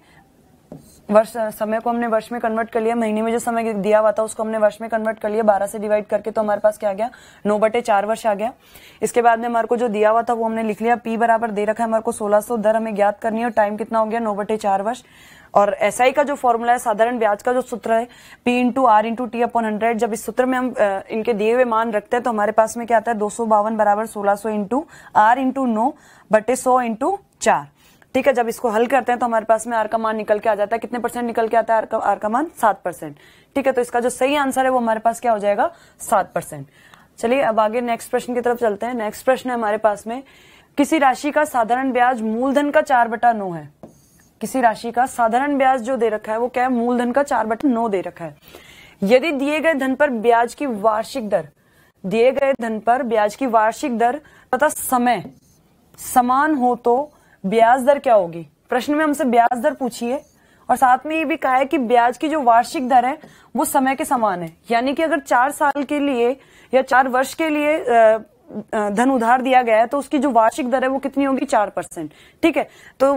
वर्ष समय को हमने वर्ष में कन्वर्ट कर लिया महीने में जो समय दिया हुआ था उसको हमने वर्ष में कन्वर्ट कर लिया बारह से डिवाइड करके तो हमारे पास क्या आ गया नौ बटे चार वर्ष आ गया इसके बाद में हमारे को जो दिया हुआ था वो हमने लिख लिया पी बराबर दे रखा है हमारे को सोलह सौ दर हमें ज्ञात करनी है टाइम कितना हो गया नौ बटे चार वर्ष और एस का जो फॉर्मूला है साधारण ब्याज का जो सूत्र है P into R into T upon hundred जब इस सूत्र में हम इनके दिए हुए मान रखते हैं तो हमारे पास में क्या आता है दो सौ बावन बराबर सोलह सौ इंटू आर इंटू नो बटे सौ इंटू चार ठीक है जब इसको हल करते हैं तो हमारे पास में आर का मान निकल के आ जाता है कितने परसेंट निकल के आता है आर का मान सात परसेंट ठीक है तो इसका जो सही आंसर है वो हमारे पास क्या हो जाएगा सात परसेंट चलिए अब आगे नेक्स्ट प्रश्न की तरफ चलते हैं नेक्स्ट प्रश्न है हमारे पास में किसी राशि का साधारण ब्याज मूलधन का चार बटा नौ है किसी राशि का साधारण ब्याज जो दे रखा है वो क्या है मूलधन का चार बटा नौ दे रखा है यदि दिए गए धन पर ब्याज की वार्षिक दर दिए गए धन पर ब्याज की वार्षिक दर तथा समय समान हो तो ब्याज दर क्या होगी प्रश्न में हमसे ब्याज दर पूछिए और साथ में ये भी कहा है कि ब्याज की जो वार्षिक दर है वो समय के समान है यानी कि अगर चार साल के लिए या चार वर्ष के लिए धन उधार दिया गया है तो उसकी जो वार्षिक दर है वो कितनी होगी चार परसेंट ठीक है तो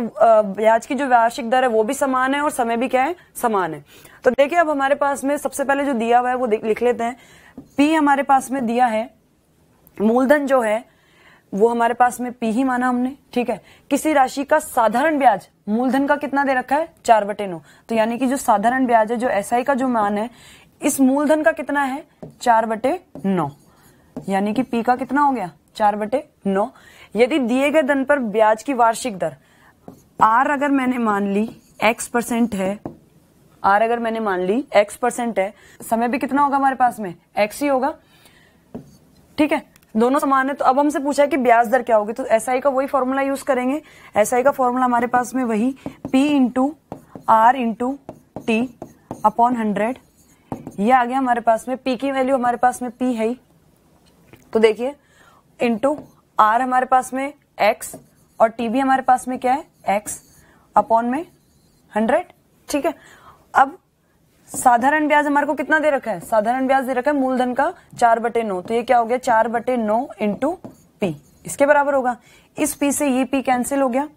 ब्याज की जो वार्षिक दर है वो भी समान है और समय भी क्या है समान है तो देखिए अब हमारे पास में सबसे पहले जो दिया हुआ है वो लिख लेते हैं पी हमारे पास में दिया है मूलधन जो है वो हमारे पास में पी ही माना हमने ठीक है किसी राशि का साधारण ब्याज मूलधन का कितना दे रखा है चार बटे नौ तो यानी कि जो साधारण ब्याज है जो एस का जो मान है इस मूलधन का कितना है चार बटे नौ यानी कि पी का कितना हो गया चार बटे नौ यदि दिए गए धन पर ब्याज की वार्षिक दर आर अगर मैंने मान ली एक्स परसेंट है आर अगर मैंने मान ली एक्स परसेंट है समय भी कितना होगा हमारे पास में एक्स ही होगा ठीक है दोनों समान है तो अब हमसे पूछा है कि ब्याज दर क्या होगी तो एस SI का वही फॉर्मूला यूज करेंगे एस SI का फॉर्मूला हमारे पास में वही P into R into T upon hundred ये आ गया हमारे पास में पी की वैल्यू हमारे पास में पी है ही तो देखिए इंटू आर हमारे पास में एक्स और टी भी हमारे पास में क्या है एक्स अपॉन में हंड्रेड ठीक है अब साधारण ब्याज हमारे को कितना दे रखा है साधारण ब्याज दे रखा है मूलधन का चार बटे नौ तो ये क्या हो गया चार बटे नौ इंटू पी इसके बराबर होगा इस पी से ये पी कैंसिल हो गया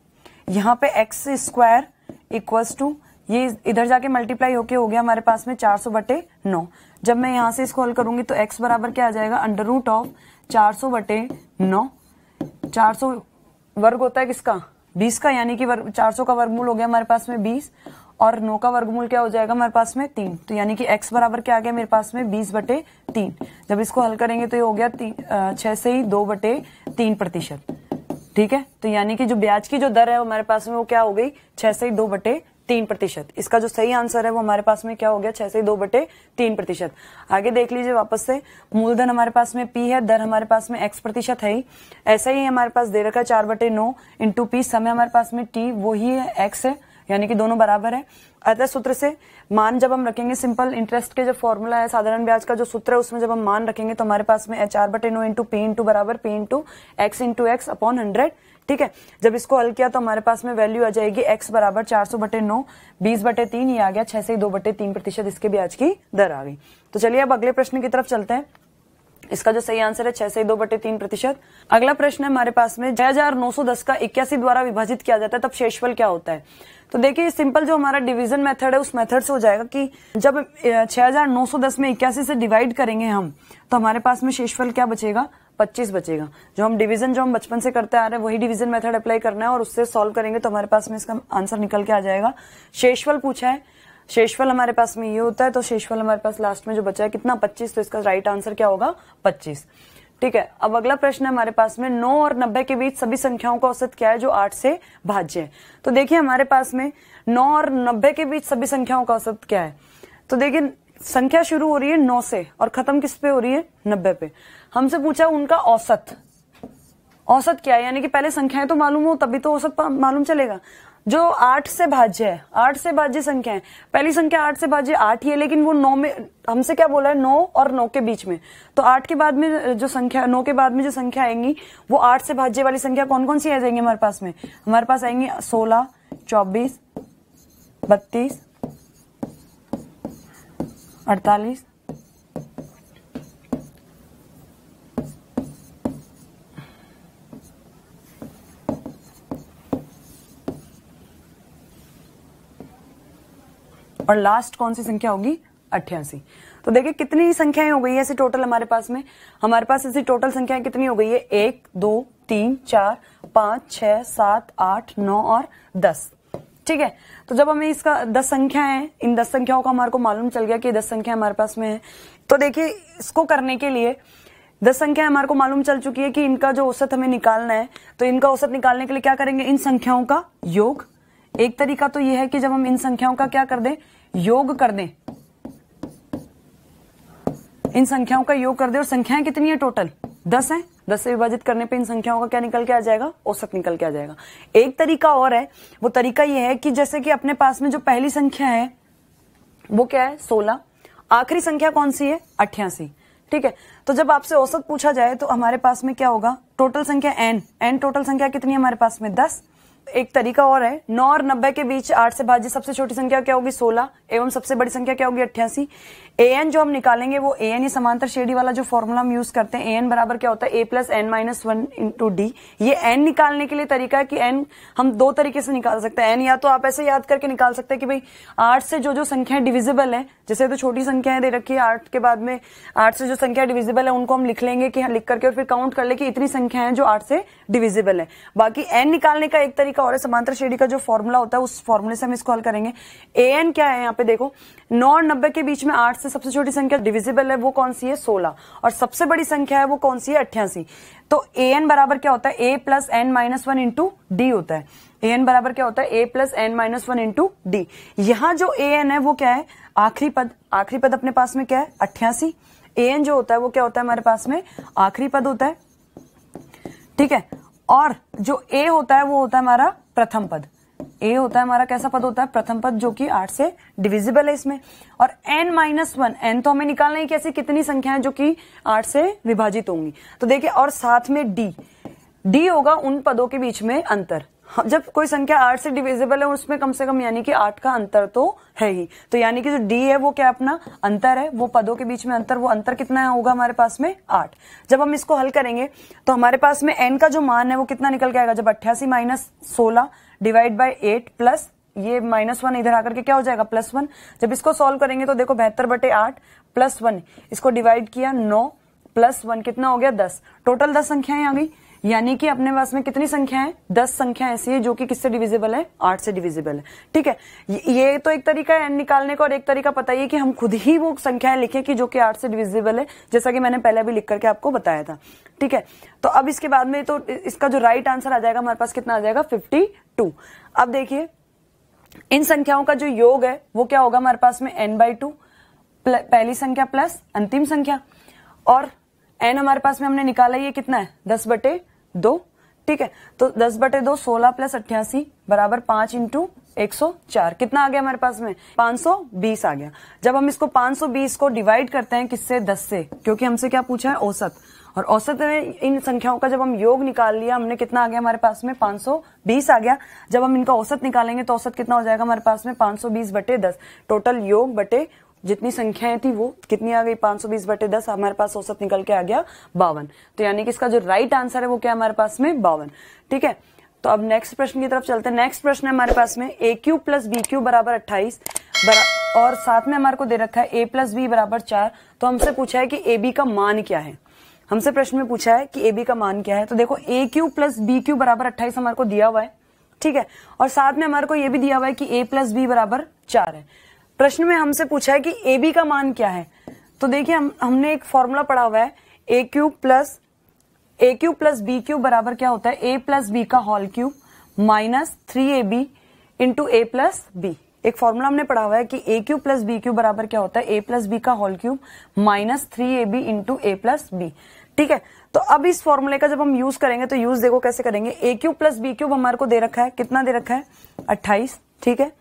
यहाँ पे एक्स स्क्वायर इक्वल्स टू ये इधर जाके मल्टीप्लाई होके हो गया हमारे पास में चार सौ बटे नौ जब मैं यहां से इसको हल करूंगी तो एक्स बराबर क्या आ जाएगा अंडर रूट ऑफ चार सौ बटे नौ चार सौ वर्ग होता है किसका बीस का यानी कि वर्ग चार सौ का वर्गमूल हो गया हमारे पास में बीस r નો કા વર્ગમૂળ ક્યાં હો જાયગા મારા પાસ મે 3 તો યાની કી x બરાબર ક્યાં આ ગયા મારા પાસ મે 20/3 જબ ઇસકો હલ કરેંગે તો યે હો ગયા 3 6 સહી 2/3% ઠીક હે તો યાની કી જો વ્યાજ કી જો દર હે મારા પાસ મે વો ક્યાં હો ગઈ 6 સહી 2/3% ઇસકા જો સહી આન્સર હે વો મારા પાસ મે ક્યાં હો ગયા 6 સહી 2/3% આગે દેખ લીજે વાપસ સે મુદ્દલન મારા પાસ મે p હે દર મારા પાસ મે x% થઈ એસા હી હે મારા પાસ દે રખા 4/9 * p સમય મારા પાસ મે t વોહી હે x यानी कि दोनों बराबर है अतः सूत्र से मान जब हम रखेंगे सिंपल इंटरेस्ट के जो फॉर्मूला है साधारण ब्याज का जो सूत्र है उसमें जब हम मान रखेंगे तो हमारे पास में एच आर बटे नो इंटू पी इंटू बराबर P into X into X upon hundred ठीक है जब इसको हल किया तो हमारे पास में वैल्यू आ जाएगी एक्स बराबर चार सौ बटे नौ बीस बटे तीन ये आ गया छह से दो बटे तीन प्रतिशत इसके ब्याज की दर आ गई तो चलिए अब अगले प्रश्न की तरफ चलते हैं इसका जो सही आंसर है छह से दो बटे तीन प्रतिशत अगला प्रश्न है हमारे पास में छह हजार नौ सौ दस का इक्यासी द्वारा विभाजित किया जाता है तब शेषफल क्या होता है तो देखिए सिंपल जो हमारा डिवीजन मेथड है उस मेथड से हो जाएगा कि जब 6910 में इक्यासी से डिवाइड करेंगे हम तो हमारे पास में शेषफल क्या बचेगा 25 बचेगा जो हम डिवीजन जो हम बचपन से करते आ रहे हैं वही डिवीजन मेथड अप्लाई करना है और उससे सॉल्व करेंगे तो हमारे पास में इसका आंसर निकल के आ जाएगा शेषफल पूछा है शेषफल हमारे पास में ये होता है तो शेषफल हमारे पास लास्ट में जो बचा है कितना 25 तो इसका राइट आंसर क्या होगा 25 ठीक है अब अगला प्रश्न है हमारे पास में नौ और नब्बे के बीच सभी संख्याओं का औसत क्या है जो आठ से भाज्य है तो देखिए हमारे पास में नौ और नब्बे के बीच सभी संख्याओं का औसत क्या है तो देखिए संख्या शुरू हो रही है नौ से और खत्म किस पे हो रही है नब्बे पे हमसे पूछा उनका औसत औसत क्या है यानी कि पहले संख्याएं तो मालूम हो तभी तो औसत मालूम चलेगा जो आठ से भाज्य है आठ से भाज्य संख्या है पहली संख्या आठ से भाज्य आठ ही है लेकिन वो नौ में हमसे क्या बोला है नौ और नौ के बीच में तो आठ के बाद में जो संख्या नौ के बाद में जो संख्या आएंगी वो आठ से भाज्य वाली संख्या कौन कौन सी आ जाएंगी हमारे पास में हमारे पास आएंगी सोलह चौबीस बत्तीस अड़तालीस और लास्ट कौन सी संख्या होगी अट्ठासी तो देखिए कितनी संख्याएं हो गई है ऐसी टोटल हमारे पास में हमारे पास ऐसी टोटल संख्याएं कितनी हो गई है एक दो तीन चार पांच छह सात आठ नौ और दस ठीक है तो जब हमें इसका दस संख्या है इन दस संख्याओं का हमारे को मालूम चल गया कि दस संख्या हमारे पास में है तो देखिए इसको करने के लिए दस संख्या हमारे को मालूम चल चुकी है कि इनका जो औसत हमें निकालना है तो इनका औसत निकालने के लिए क्या करेंगे इन संख्याओं का योग एक तरीका तो यह है कि जब हम इन संख्याओं का क्या कर दें योग कर दें इन संख्याओं का योग कर दें और संख्याएं कितनी है टोटल दस है दस से विभाजित करने पे इन संख्याओं का क्या निकल के आ जाएगा औसत निकल के आ जाएगा एक तरीका और है वो तरीका यह है कि जैसे कि अपने पास में जो पहली संख्या है वो क्या है सोलह आखिरी संख्या कौन सी है अठासी ठीक है तो जब आपसे औसत पूछा जाए तो हमारे पास में क्या होगा टोटल संख्या एन एन टोटल संख्या कितनी है हमारे पास में दस एक तरीका और है नौ और नब्बे के बीच आठ से भाजी सबसे छोटी संख्या क्या होगी सोलह एवं सबसे बड़ी संख्या क्या होगी अट्ठासी ए एन जो हम निकालेंगे वो ए एन ये समांतर श्रेणी वाला जो फॉर्मूला हम यूज करते हैं ए एन बराबर क्या होता है A plus N minus one into D ये एन निकालने के लिए तरीका है कि एन हम दो तरीके से निकाल सकते हैं एन या तो आप ऐसे याद करके निकाल सकते हैं कि भाई आठ से जो जो संख्या डिविजिबल है जैसे तो छोटी संख्याएं दे रखी है आठ के बाद में आठ से जो संख्या डिविजिबल है उनको हम लिख लेंगे कि हाँ, लिख करके और फिर काउंट कर ले कि इतनी संख्या है जो आठ से डिविजिबल है बाकी एन निकालने का एक तरीका और है समांतर श्रेणी का जो फॉर्मूला होता है उस फॉर्मूले से हम इसको हल करेंगे ए एन क्या है यहाँ पे देखो नौ और नब्बे के बीच में आठ से सबसे छोटी संख्या डिविजिबल है वो कौन सी है सोलह और सबसे बड़ी संख्या है वो कौन सी है अट्ठासी तो ए एन बराबर क्या होता है A plus N minus one into D होता है ए एन बराबर क्या होता है A plus N minus one into D यहां जो ए एन है वो क्या है आखिरी पद आखिरी पद अपने पास में क्या है अट्ठासी ए एन जो होता है वो क्या होता है हमारे पास में आखिरी पद होता है ठीक है और जो ए होता है वो होता है हमारा प्रथम पद ए होता है हमारा कैसा पद होता है प्रथम पद जो कि आठ से डिविजिबल है इसमें और एन माइनस वन एन तो हमें निकालना है कि ऐसी कितनी है जो कि आठ से विभाजित होंगी तो देखिए और साथ में डी डी होगा उन पदों के बीच में अंतर हाँ, जब कोई संख्या आठ से डिविजिबल है उसमें कम से कम यानी कि आठ का अंतर तो है ही तो यानी कि जो डी है वो क्या अपना अंतर है वो पदों के बीच में अंतर वो अंतर कितना होगा हमारे पास में आठ जब हम इसको हल करेंगे तो हमारे पास में एन का जो मान है वो कितना निकल के आएगा जब अट्ठासी माइनस सोलह डिवाइड बाई एट प्लस ये माइनस वन इधर आकर के क्या हो जाएगा प्लस वन जब इसको सॉल्व करेंगे तो देखो बेहतर बटे आठ प्लस वन इसको डिवाइड किया नौ प्लस वन कितना हो गया दस टोटल दस संख्याएं आ गई यानी कि अपने पास में कितनी संख्या है दस संख्या ऐसी है जो कि किससे डिविजिबल है आठ से डिविजिबल है ठीक है ये तो एक तरीका है एन निकालने का और एक तरीका पता ही है कि हम खुद ही वो संख्याएं लिखें कि जो कि आठ से डिविजिबल है जैसा कि मैंने पहले भी लिख करके आपको बताया था ठीक है तो अब इसके बाद में तो इसका जो राइट आंसर आ जाएगा हमारे पास कितना आ जाएगा फिफ्टी टू अब देखिए इन संख्याओं का जो योग है वो क्या होगा हमारे पास में एन बाई टू पहली संख्या प्लस अंतिम संख्या और एन हमारे पास में हमने निकाला ये कितना है दस बटे दो ठीक है तो दस बटे दो सोलह प्लस अट्ठासी बराबर पांच इंटू एक सौ चार कितना आ गया हमारे पास में पांच सौ बीस आ गया जब हम इसको पांच सौ बीस को डिवाइड करते हैं किससे दस से क्योंकि हमसे क्या पूछा है औसत और औसत में इन संख्याओं का जब हम योग निकाल लिया हमने कितना आ गया हमारे पास में 520 आ गया जब हम इनका औसत निकालेंगे तो औसत कितना हो जाएगा हमारे पास में 520 बटे 10 टोटल योग बटे जितनी संख्याएं थी वो कितनी आ गई 520 बटे दस हमारे पास औसत निकल के आ गया बावन तो यानी कि इसका जो राइट आंसर है वो क्या हमारे पास में बावन ठीक है तो अब नेक्स्ट प्रश्न की तरफ चलते हैं नेक्स्ट प्रश्न है हमारे पास में A cube plus B cube बराबर अट्ठाईस और साथ में हमारे को दे रखा है ए प्लस बी बराबर चार तो हमसे पूछा है कि ए बी का मान क्या है हमसे प्रश्न में पूछा है कि ए बी का मान क्या है तो देखो A cube plus B cube बराबर अट्ठाईस हमारे को दिया हुआ है ठीक है और साथ में हमारे को यह भी दिया हुआ है कि ए प्लस बी बराबर चार है प्रश्न में हमसे पूछा है कि ए बी का मान क्या है तो देखिए हम हमने एक फॉर्मूला पढ़ा हुआ है A cube plus A cube plus B cube बराबर क्या होता है ए प्लस बी का whole cube minus three A B into A plus B एक फॉर्मूला हमने पढ़ा हुआ है कि A cube plus B cube बराबर क्या होता है ए प्लस बी का whole cube minus three A B into A plus B ठीक है तो अब इस फॉर्मूले का जब हम यूज करेंगे तो यूज देखो कैसे करेंगे A cube plus B cube हमारे को दे रखा है कितना दे रखा है अट्ठाईस ठीक है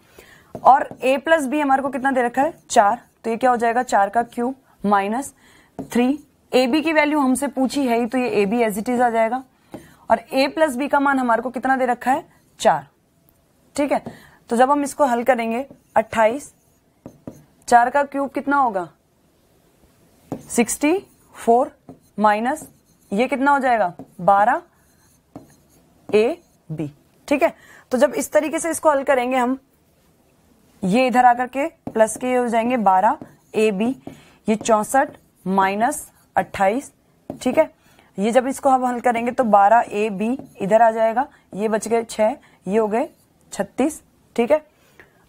और ए प्लस बी हमारे को कितना दे रखा है चार तो ये क्या हो जाएगा चार का cube minus three A B की वैल्यू हमसे पूछी है ही तो ये A B as it is आ जाएगा और ए प्लस बी का मान हमारे को कितना दे रखा है चार ठीक है तो जब हम इसको हल करेंगे अट्ठाईस चार का क्यूब कितना होगा सिक्सटी फोर माइनस ये कितना हो जाएगा बारह ए बी ठीक है तो जब इस तरीके से इसको हल करेंगे हम ये इधर आकर के प्लस के ये हो जाएंगे बारह ए बी ये चौसठ माइनस अट्ठाईस ठीक है ये जब इसको हम हल करेंगे तो बारह ए बी इधर आ जाएगा ये बच गए छः ये हो गए छत्तीस ठीक है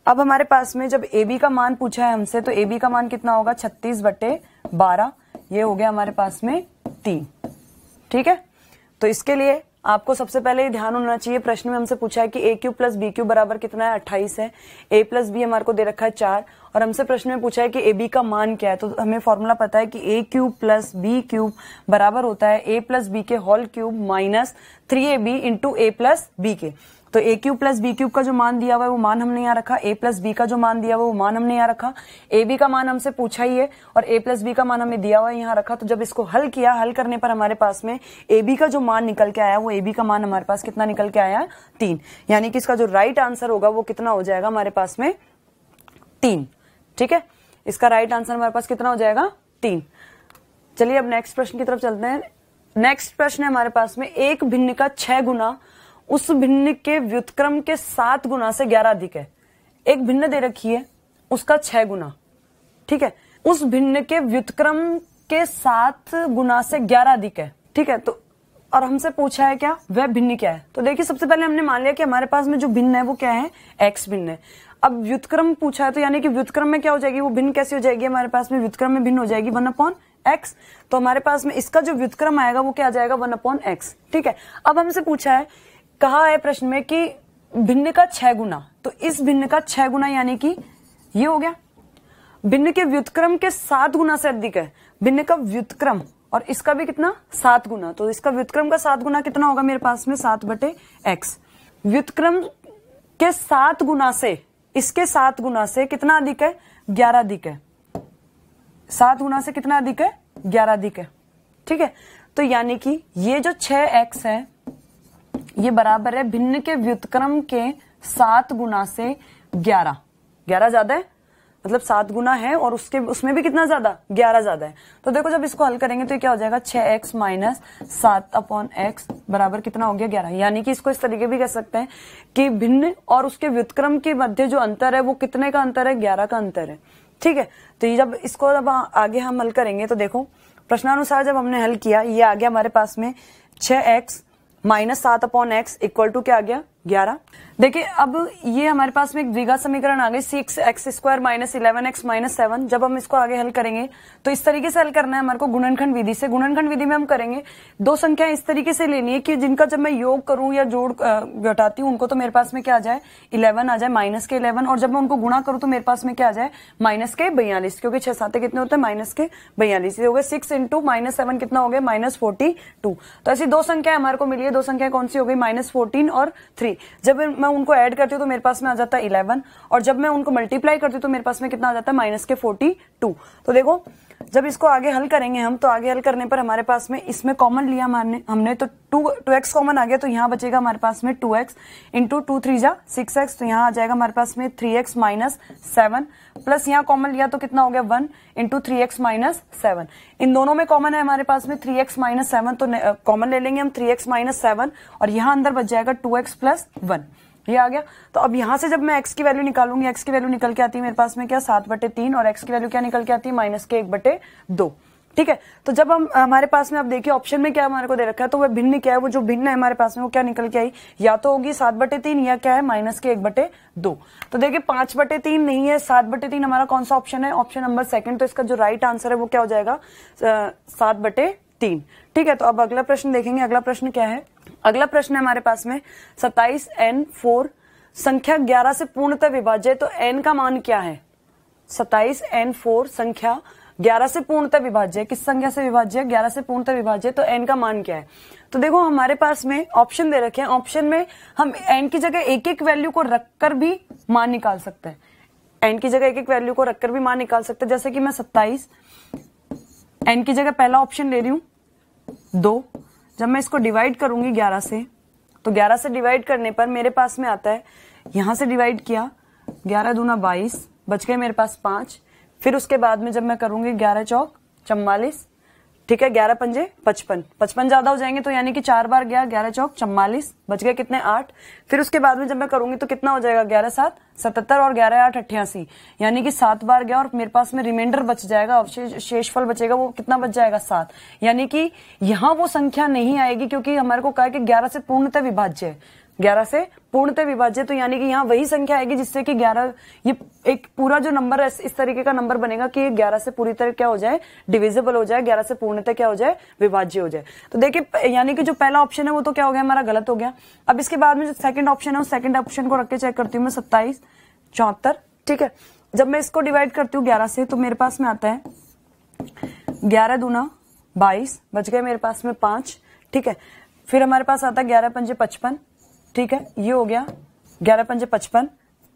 अब हमारे पास में जब ए बी का मान पूछा है हमसे तो ए बी का मान कितना होगा छत्तीस बटे बारह ये हो गया हमारे पास में तीन ठीक है तो इसके लिए आपको सबसे पहले ध्यान होना चाहिए प्रश्न में हमसे पूछा है कि A cube plus B cube बराबर कितना है अट्ठाईस है ए प्लस बी हमारे को दे रखा है चार और हमसे प्रश्न में पूछा है कि ए बी का मान क्या है तो हमें फॉर्मूला पता है कि A cube plus B cube बराबर होता है ए प्लस बी के whole cube minus three A B into A plus B के तो A cube plus B cube का जो मान दिया हुआ है वो मान हमने यहाँ रखा ए प्लस बी का जो मान दिया हुआ वो मान हमने यहाँ रखा ए बी का मान हमसे पूछा ही है और ए प्लस बी का मान हमें दिया हुआ है यहाँ रखा तो जब इसको हल किया हल करने पर हमारे पास में ए बी का जो मान निकल के आया वो ए बी का मान हमारे पास कितना निकल के आया तीन यानी कि इसका जो राइट आंसर होगा वो कितना हो जाएगा हमारे पास में तीन ठीक है इसका राइट आंसर हमारे पास कितना हो जाएगा तीन चलिए अब नेक्स्ट प्रश्न की तरफ चलते हैं नेक्स्ट प्रश्न है हमारे पास में एक भिन्न का छह गुना उस भिन्न के व्युतक्रम के सात गुना से ग्यारह अधिक है एक भिन्न दे रखी है उसका छह गुना ठीक है उस भिन्न के व्युतक्रम के सात गुना से ग्यारह अधिक है ठीक है तो और हमसे पूछा है क्या वह भिन्न क्या है तो देखिए सबसे पहले हमने मान लिया कि हमारे पास में जो भिन्न है वो क्या है एक्स भिन्न है अब व्युतक्रम पूछा है तो यानी कि व्युतक्रम में क्या हो जाएगी वो भिन्न कैसी हो जाएगी हमारे पास में व्युतक्रम में भिन्न हो जाएगी वन अपॉन एक्स तो हमारे पास में इसका जो व्युतक्रम आएगा वो क्या आ जाएगा वन अपॉन एक्स ठीक है अब हमसे पूछा है कहा है प्रश्न में कि भिन्न का छह गुना तो इस भिन्न का छह गुना यानी कि ये हो गया भिन्न के व्युतक्रम के सात गुना से अधिक है भिन्न का व्युतक्रम और इसका भी कितना सात गुना तो इसका व्युतक्रम का सात गुना कितना होगा मेरे पास में सात बटे एक्स व्युतक्रम के सात गुना से इसके सात गुना से कितना अधिक है ग्यारह अधिक है सात गुना से कितना अधिक है ग्यारह अधिक है ठीक है तो यानी कि ये जो छह एक्स है ये बराबर है भिन्न के व्युतक्रम के सात गुना से ग्यारह ग्यारह ज्यादा है मतलब सात गुना है और उसके उसमें भी कितना ज्यादा ग्यारह ज्यादा है तो देखो जब इसको हल करेंगे तो क्या हो जाएगा छह एक्स माइनस सात अपॉन एक्स बराबर कितना हो गया ग्यारह यानी कि इसको इस तरीके भी कह सकते हैं कि भिन्न और उसके व्युतक्रम के मध्य जो अंतर है वो कितने का अंतर है ग्यारह का अंतर है ठीक है तो ये जब इसको जब आगे हम हल करेंगे तो देखो प्रश्नानुसार जब हमने हल किया ये आ गया हमारे पास में छह एक्स माइनस सात अपॉन एक्स इक्वल टू क्या आ गया ग्यारह देखिए अब ये हमारे पास में एक द्विघा समीकरण आ गई six X square minus eleven X minus seven जब हम इसको आगे हल करेंगे तो इस तरीके से हल करना है हमारे को गुणनखंड विधि से गुणनखंड विधि में हम करेंगे दो संख्या इस तरीके से लेनी है कि जिनका जब मैं योग करूं या जोड़ घटाती हूं उनको तो मेरे पास में क्या आ जाए इलेवन आ जाए माइनस के इलेवन और जब मैं उनको गुणा करूं तो मेरे पास में क्या आ जाए माइनस के बयालीस क्योंकि छह सात कितने होते हैं माइनस के बयालीस ये हो गए सिक्स इंटू माइनस सेवन कितना हो गया माइनस फोर्टी टू तो ऐसी दो संख्या हमारे को मिली है दो संख्या कौन सी हो गई माइनस फोर्टीन और थ्री जब मैं उनको ऐड करती हूँ तो मेरे पास में आ जाता है इलेवन और जब मैं उनको मल्टीप्लाई करती हूँ तो मेरे पास में कितना आ जाता है माइनस के फोर्टी टू तो देखो जब इसको आगे हल करेंगे हम तो आगे हल करने पर हमारे पास में इसमें कॉमन लिया हमारे हमने तो टू टू एक्स कॉमन आ गया तो यहाँ बचेगा हमारे पास में two X into two three जा सिक्स एक्स तो यहाँ आ जाएगा हमारे पास में three X minus seven plus यहाँ कॉमन लिया तो कितना हो गया one into three X minus seven इन दोनों में कॉमन है हमारे पास में थ्री एक्स माइनस सेवन तो कॉमन ले लेंगे हम थ्री एक्स माइनस सेवन और यहाँ अंदर बच जाएगा टू एक्स प्लस वन ये आ गया तो अब यहां से जब मैं x की वैल्यू निकालूंगी x की वैल्यू निकल के आती है मेरे पास में क्या सात बटे तीन और x की वैल्यू क्या निकल के आती है माइनस के एक बटे दो ठीक है तो जब हम हमारे पास में आप देखिए ऑप्शन में क्या हमारे को दे रखा है तो वह भिन्न क्या है वो जो भिन्न है हमारे पास में वो क्या निकल के आई या तो होगी सात बटे तीन या क्या है माइनस के एक बटे दो तो देखिए पांच बटे तीन नहीं है सात बटे तीन हमारा कौन सा ऑप्शन है ऑप्शन नंबर सेकंड तो इसका जो राइट आंसर है वो क्या हो जाएगा सात बटे तीन ठीक है तो अब अगला प्रश्न देखेंगे अगला प्रश्न क्या है अगला प्रश्न है हमारे पास में सताइस एन फोर संख्या ग्यारह से पूर्णतः विभाज्य तो एन का मान क्या है सताइस एन फोर संख्या ग्यारह से पूर्णतः विभाज्य किस संख्या से विभाज्य ग्यारह से पूर्णतः विभाज्य तो एन का मान क्या है तो देखो हमारे पास में ऑप्शन दे रखे हैं ऑप्शन में हम एन की जगह एक एक वैल्यू को रखकर भी मान निकाल सकते हैं एन की जगह एक एक वैल्यू को रखकर भी मान निकाल सकते हैं जैसे कि मैं सत्ताईस एन की जगह पहला ऑप्शन ले रही हूं दो जब मैं इसको डिवाइड करूंगी ग्यारह से तो ग्यारह से डिवाइड करने पर मेरे पास में आता है यहां से डिवाइड किया ग्यारह दूना बाईस बच गए मेरे पास पांच फिर उसके बाद में जब मैं करूंगी ग्यारह चौक चम्बालीस ठीक है ग्यारह पंजे पचपन पचपन ज्यादा हो जाएंगे तो यानी कि चार बार गया ग्यारह चौक चम्बालीस बच गए कितने आठ फिर उसके बाद में जब मैं करूंगी तो कितना हो जाएगा ग्यारह सात सतहत्तर और ग्यारह आठ अट्ठासी यानी कि सात बार गया और मेरे पास में रिमाइंडर बच जाएगा अवशेष शेषफल बचेगा वो कितना बच जाएगा सात यानी कि यहां वो संख्या नहीं आएगी क्योंकि हमारे को कहा कि ग्यारह से पूर्णतः विभाज्य है ग्यारह से पूर्णतः विभाज्य तो यानी कि यहाँ वही संख्या आएगी जिससे कि ग्यारह ये एक पूरा जो नंबर है इस तरीके का नंबर बनेगा कि ग्यारह से पूरी तरह क्या हो जाए डिविजिबल हो जाए ग्यारह से पूर्णतः क्या हो जाए विभाज्य हो जाए तो देखिए यानी कि जो पहला ऑप्शन है वो तो क्या हो गया हमारा गलत हो गया अब इसके बाद में जो सेकंड ऑप्शन है उस सेकंड ऑप्शन को रख के चेक करती हूँ मैं सत्ताईस चौहत्तर ठीक है जब मैं इसको डिवाइड करती हूँ ग्यारह से तो मेरे पास में आता है ग्यारह दूना बाईस बच गए मेरे पास में पांच ठीक है फिर हमारे पास आता है ग्यारह पंजे पचपन ठीक है ये हो गया ग्यारह पंजे पचपन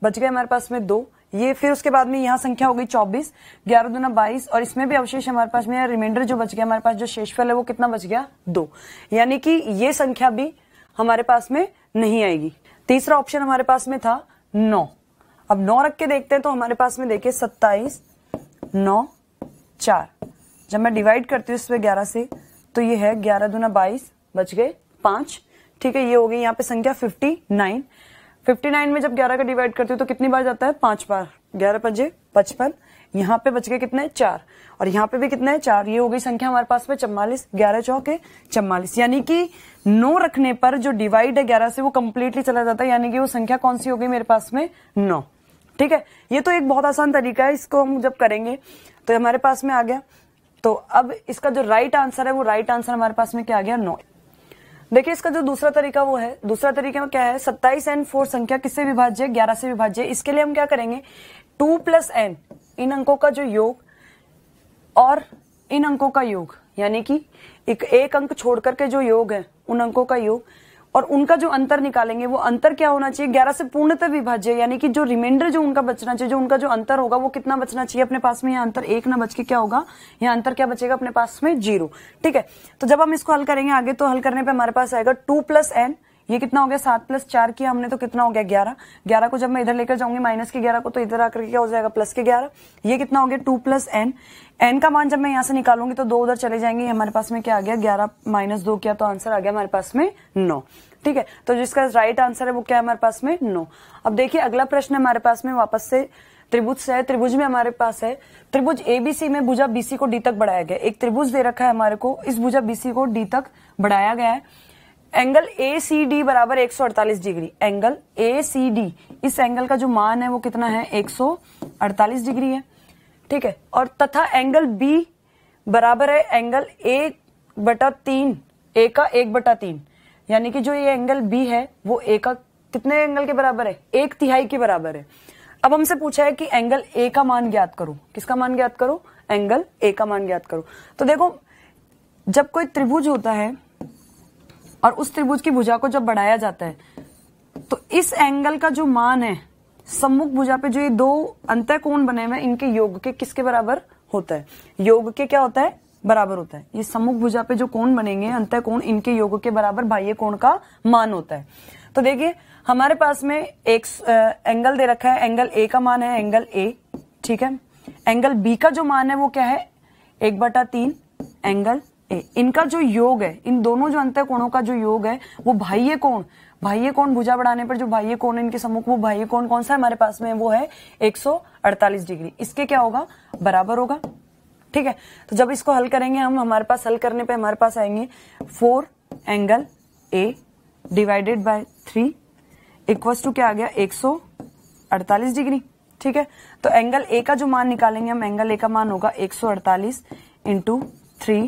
बच गए हमारे पास में दो ये फिर उसके बाद में यहाँ संख्या हो गई चौबीस ग्यारह दुना बाईस और इसमें भी अवशेष हमारे पास में रिमाइंडर जो बच गया हमारे पास जो शेषफल है वो कितना बच गया दो यानी कि ये संख्या भी हमारे पास में नहीं आएगी तीसरा ऑप्शन हमारे पास में था नौ अब नौ रख के देखते हैं तो हमारे पास में देखिए सत्ताईस नौ चार जब मैं डिवाइड करती हूँ इसमें ग्यारह से तो ये है ग्यारह दुना बाईस बच गए पांच ठीक है ये हो गई यहाँ पे संख्या फिफ्टी नाइन फिफ्टी नाइन में जब ग्यारह का डिवाइड करती हूँ तो कितनी बार जाता है पांच बार ग्यारह पंजे पचपन यहाँ पे बच गए कितने चार और यहाँ पे भी कितना है चार ये हो गई संख्या हमारे पास में चम्वालीस ग्यारह चौके चम्वालीस यानी कि नौ रखने पर जो डिवाइड है ग्यारह से वो कम्प्लीटली चला जाता है यानी कि वो संख्या कौन सी हो गई मेरे पास में नौ ठीक है ये तो एक बहुत आसान तरीका है इसको हम जब करेंगे तो हमारे पास में आ गया तो अब इसका जो राइट आंसर है वो राइट आंसर हमारे पास में क्या आ गया नौ देखिए इसका जो दूसरा तरीका वो है दूसरा तरीका में क्या है सत्ताईस एन फोर संख्या किससे विभाज्य ग्यारह से विभाज्य इसके लिए हम क्या करेंगे टू प्लस एन इन अंकों का जो योग और इन अंकों का योग यानी कि एक, एक अंक छोड़ करके जो योग है उन अंकों का योग और उनका जो अंतर निकालेंगे वो अंतर क्या होना चाहिए ग्यारह से पूर्णतः विभाज्य यानी कि जो रिमाइंडर जो उनका बचना चाहिए जो उनका जो अंतर होगा वो कितना बचना चाहिए अपने पास में यहाँ अंतर एक ना बच के क्या होगा यहाँ अंतर क्या बचेगा अपने पास में जीरो ठीक है तो जब हम इसको हल करेंगे आगे तो हल करने पर हमारे पास आएगा टू प्लस एन ये कितना हो गया सात प्लस चार किया हमने तो कितना हो गया ग्यारह ग्यारह को जब मैं इधर लेकर जाऊंगी माइनस के ग्यारह को तो इधर आकर क्या हो जाएगा प्लस के ग्यारह ये कितना हो गया टू प्लस एन एन का मान जब मैं यहां से निकालूंगी तो दो उधर चले जाएंगे हमारे पास में क्या आ गया ग्यारह माइनस दो किया तो आंसर आ गया हमारे पास में नौ ठीक है तो जिसका राइट आंसर है वो क्या है हमारे पास में नो no. अब देखिए अगला प्रश्न हमारे पास में वापस से त्रिभुज से है त्रिभुज में हमारे पास है त्रिभुज एबीसी में भुजा बीसी को डी तक बढ़ाया गया एक त्रिभुज दे रखा है हमारे को इस भुजा बीसी को डी तक बढ़ाया गया है एंगल ए सी डी बराबर एक degree angle A C D इस एंगल का जो मान है वो कितना है 148 डिग्री है ठीक है और तथा एंगल बी बराबर है एंगल ए बटा तीन ए का एक बटा तीन यानी कि जो ये एंगल बी है वो ए का कितने एंगल के बराबर है एक तिहाई के बराबर है अब हमसे पूछा है कि एंगल ए का मान ज्ञात करो किसका मान ज्ञात करो एंगल ए का मान ज्ञात करो तो देखो जब कोई त्रिभुज होता है और उस त्रिभुज की भुजा को जब बढ़ाया जाता है तो इस एंगल का जो मान है सम्मुख भुजा पे जो ये दो अंत कोण बने हुए इनके योग के किसके बराबर होता है योग के क्या होता है बराबर होता है ये सम्मुख भुजा पे जो कोण बनेंगे अंत कोण इनके योग के बराबर बाह्य कोण का मान होता है तो देखिए हमारे पास में एक आ, एंगल दे रखा है एंगल ए का मान है एंगल ए ठीक है एंगल बी का जो मान है वो क्या है एक बटा तीन एंगल ए इनका जो योग है इन दोनों जो अंत कोणों का जो योग है वो बाह्य कोण बाह्य कोण भुजा बढ़ाने पर जो बाह्य कोण इनके सम्मुख वो बाह्य कोण कौन सा है हमारे पास में वो है एक डिग्री इसके क्या होगा बराबर होगा ठीक है तो जब इसको हल करेंगे हम हमारे पास हल करने पे हमारे पास आएंगे four angle a divided by three equals two क्या आ गया एक सौ अड़तालीस डिग्री ठीक है तो एंगल ए का जो मान निकालेंगे हम एंगल ए का मान होगा एक सौ अड़तालीस into three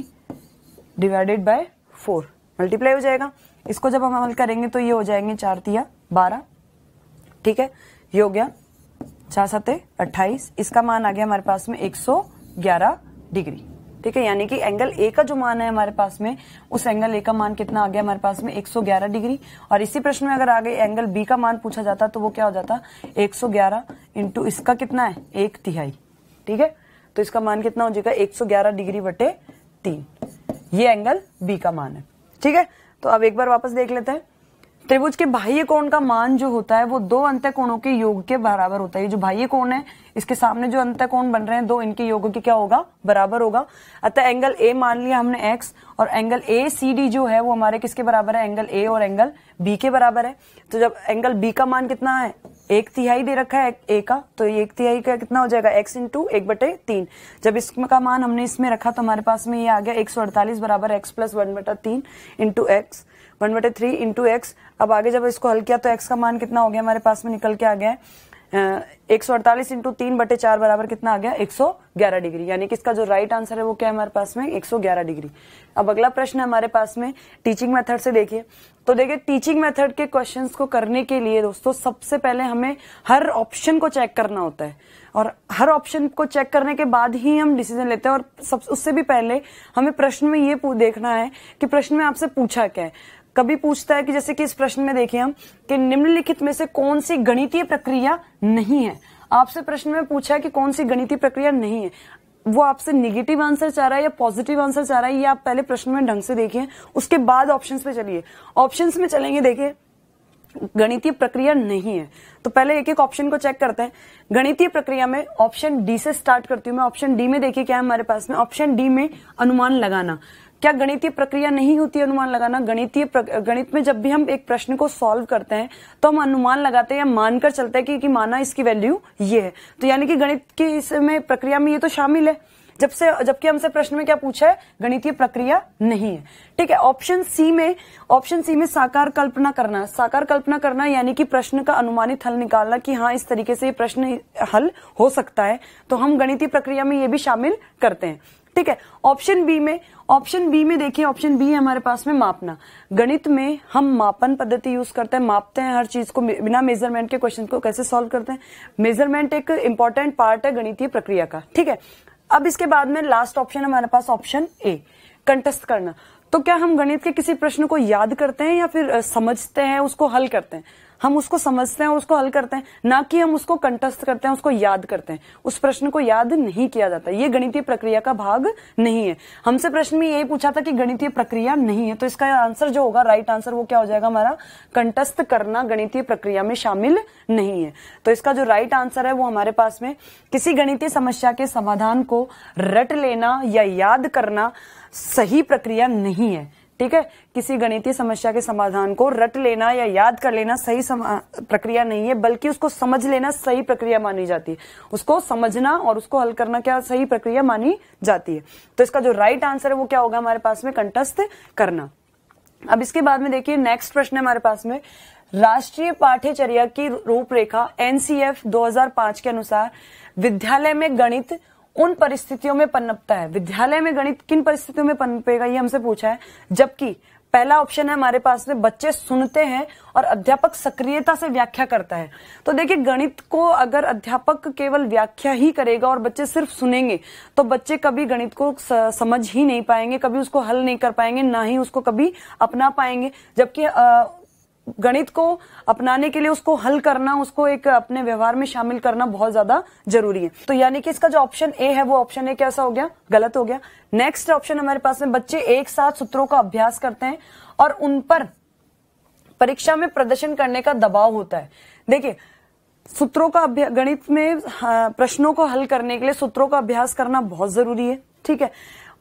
divided by four multiply हो जाएगा इसको जब हम हल करेंगे तो ये हो जाएंगे चार तिया बारह ठीक है ये हो गया चार सते अट्ठाईस इसका मान आ गया हमारे पास में एक सौ ग्यारह डिग्री ठीक है यानी कि एंगल ए का जो मान है हमारे पास में उस एंगल ए का मान कितना आ गया हमारे पास में 111 डिग्री और इसी प्रश्न में अगर आगे एंगल बी का मान पूछा जाता तो वो क्या हो जाता 111 सौ इंटू इसका कितना है एक तिहाई ठीक है तो इसका मान कितना हो जाएगा 111 डिग्री बटे तीन ये एंगल बी का मान है ठीक है तो अब एक बार वापस देख लेते हैं त्रिभुज के बाह्य कोण का मान जो होता है वो दो अंत कोणों के योग के बराबर होता है जो बाह्य कोण है इसके सामने जो अंत कोण बन रहे हैं दो इनके योग के क्या होगा बराबर होगा अतः एंगल ए मान लिया हमने एक्स और एंगल ए सी डी जो है वो हमारे किसके बराबर है एंगल ए और एंगल बी के बराबर है तो जब एंगल बी का मान कितना है एक तिहाई दे रखा है ए का तो ये एक तिहाई का कितना हो जाएगा एक्स इंटू एक बटे तीन जब इसका मान हमने इसमें रखा तो हमारे पास में ये आ गया एक सौ अड़तालीस बराबर एक्स प्लस वन बटा तीन इंटू एक्स वन बटे थ्री इंटू एक्स अब आगे जब इसको हल किया तो एक्स का मान कितना हो गया हमारे पास में निकल के आ गया है एक सौ अड़तालीस इंटू तीन बटे चार बराबर कितना आ गया एक सौ ग्यारह डिग्री यानी कि इसका जो राइट आंसर है वो क्या है हमारे पास में एक सौ ग्यारह डिग्री अब अगला प्रश्न हमारे पास में टीचिंग मेथड से देखिए तो देखिए टीचिंग मेथड के क्वेश्चंस को करने के लिए दोस्तों सबसे पहले हमें हर ऑप्शन को चेक करना होता है और हर ऑप्शन को चेक करने के बाद ही हम डिसीजन लेते हैं और सब उससे भी पहले हमें प्रश्न में ये देखना है कि प्रश्न में आपसे पूछा क्या है कभी पूछता है कि जैसे कि इस प्रश्न में देखें हम कि निम्नलिखित में से कौन सी गणितीय प्रक्रिया नहीं है आपसे प्रश्न में पूछा है कि कौन सी गणितीय प्रक्रिया नहीं है वो आपसे निगेटिव आंसर चाह रहा है या पॉजिटिव आंसर चाह रहा है ये आप पहले प्रश्न में ढंग से देखिए उसके बाद ऑप्शन पे चलिए ऑप्शन में चलेंगे देखिए गणितीय प्रक्रिया नहीं है तो पहले एक एक ऑप्शन को चेक करते हैं गणितीय प्रक्रिया में ऑप्शन डी से स्टार्ट करती हूँ मैं ऑप्शन डी में देखिए क्या है हमारे पास में ऑप्शन डी में अनुमान लगाना क्या गणितीय प्रक्रिया नहीं होती अनुमान लगाना गणितीय गणित में जब भी हम एक प्रश्न को सॉल्व करते हैं तो हम अनुमान लगाते हैं या मानकर चलते हैं कि, कि माना इसकी वैल्यू ये है तो यानी कि गणित की इसमें प्रक्रिया में ये तो शामिल है जब से जबकि हमसे प्रश्न में क्या पूछा है गणितीय प्रक्रिया नहीं है ठीक है ऑप्शन सी में ऑप्शन सी में साकार कल्पना करना साकार कल्पना करना यानी कि प्रश्न का अनुमानित हल निकालना कि हाँ इस तरीके से ये प्रश्न हल हो सकता है तो हम गणितीय प्रक्रिया में ये भी शामिल करते हैं ठीक है ऑप्शन बी में ऑप्शन बी में देखिए ऑप्शन बी है हमारे पास में मापना गणित में हम मापन पद्धति यूज करते हैं मापते हैं हर चीज को बिना मेजरमेंट के क्वेश्चन को कैसे सॉल्व करते हैं मेजरमेंट एक इंपॉर्टेंट पार्ट है गणितीय प्रक्रिया का ठीक है अब इसके बाद में लास्ट ऑप्शन हमारे पास ऑप्शन ए कंटेस्ट करना तो क्या हम गणित के किसी प्रश्न को याद करते हैं या फिर समझते हैं उसको हल करते हैं हम उसको समझते हैं उसको हल करते हैं ना कि हम उसको कंटस्थ करते हैं उसको याद करते हैं उस प्रश्न को याद नहीं किया जाता ये गणितीय प्रक्रिया का भाग नहीं है हमसे प्रश्न में यही पूछा था कि गणितीय प्रक्रिया नहीं है तो इसका आंसर जो होगा राइट आंसर वो क्या हो जाएगा हमारा कंटस्थ करना गणितीय प्रक्रिया में शामिल नहीं है तो इसका जो राइट आंसर है वो हमारे पास में किसी गणितीय समस्या के समाधान को रट लेना या याद करना सही प्रक्रिया नहीं है ठीक है किसी गणितीय समस्या के समाधान को रट लेना या याद कर लेना सही प्रक्रिया नहीं है बल्कि उसको समझ लेना सही प्रक्रिया मानी जाती है उसको समझना और उसको हल करना क्या सही प्रक्रिया मानी जाती है तो इसका जो राइट आंसर है वो क्या होगा हमारे पास में कंटस्थ करना अब इसके बाद में देखिए नेक्स्ट प्रश्न है हमारे पास में राष्ट्रीय पाठ्यचर्या की रूपरेखा एनसीएफ 2005 के अनुसार विद्यालय में गणित उन परिस्थितियों में पनपता है विद्यालय में गणित किन परिस्थितियों में पनपेगा ये हमसे पूछा है जबकि पहला ऑप्शन है हमारे पास में बच्चे सुनते हैं और अध्यापक सक्रियता से व्याख्या करता है तो देखिए गणित को अगर अध्यापक केवल व्याख्या ही करेगा और बच्चे सिर्फ सुनेंगे तो बच्चे कभी गणित को समझ ही नहीं पाएंगे कभी उसको हल नहीं कर पाएंगे ना ही उसको कभी अपना पाएंगे जबकि गणित को अपनाने के लिए उसको हल करना उसको एक अपने व्यवहार में शामिल करना बहुत ज्यादा जरूरी है तो यानी कि इसका जो ऑप्शन ए है वो ऑप्शन ए कैसा हो गया गलत हो गया नेक्स्ट ऑप्शन हमारे पास में बच्चे एक साथ सूत्रों का अभ्यास करते हैं और उन पर परीक्षा में प्रदर्शन करने का दबाव होता है देखिए सूत्रों का गणित में हाँ, प्रश्नों को हल करने के लिए सूत्रों का अभ्यास करना बहुत जरूरी है ठीक है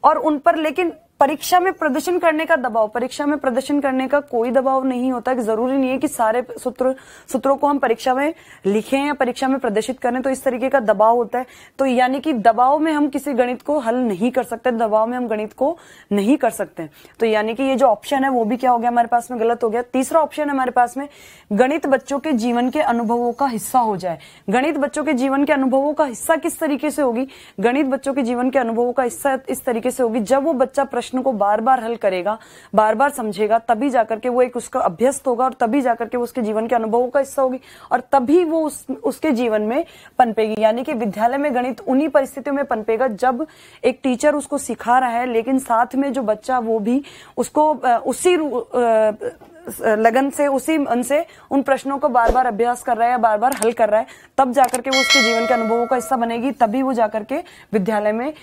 और उन पर लेकिन परीक्षा में प्रदर्शन करने का दबाव परीक्षा में प्रदर्शन करने का कोई दबाव नहीं होता कि जरूरी नहीं है कि सारे सूत्र सूत्रों को हम परीक्षा में लिखें या परीक्षा में प्रदर्शित करें तो इस तरीके का दबाव होता है तो यानी कि दबाव में हम किसी गणित को हल नहीं कर सकते दबाव में हम गणित को नहीं कर सकते तो यानी कि ये जो ऑप्शन है वो भी क्या हो गया हमारे पास में गलत हो गया तीसरा ऑप्शन हमारे पास में गणित बच्चों के जीवन के अनुभवों का हिस्सा हो जाए गणित बच्चों के जीवन के अनुभवों का हिस्सा किस तरीके से होगी गणित बच्चों के जीवन के अनुभवों का हिस्सा इस तरीके से होगी जब वो बच्चा प्रश्न प्रश्न को बार बार हल करेगा बार बार समझेगा तभी जाकर के वो एक उसका अभ्यस्त होगा और तभी जाकर के उसके जीवन के अनुभवों का हिस्सा होगी और तभी वो उस, उसके जीवन में पनपेगी यानी कि विद्यालय में गणित उन्हीं परिस्थितियों में पनपेगा जब एक टीचर उसको सिखा रहा है लेकिन साथ में जो बच्चा वो भी उसको उसी लगन से उसी मन से उन प्रश्नों को बार बार अभ्यास कर रहा है बार बार हल कर रहा है तब जाकर के वो उसके जीवन के अनुभवों का हिस्सा बनेगी तभी वो जाकर के विद्यालय में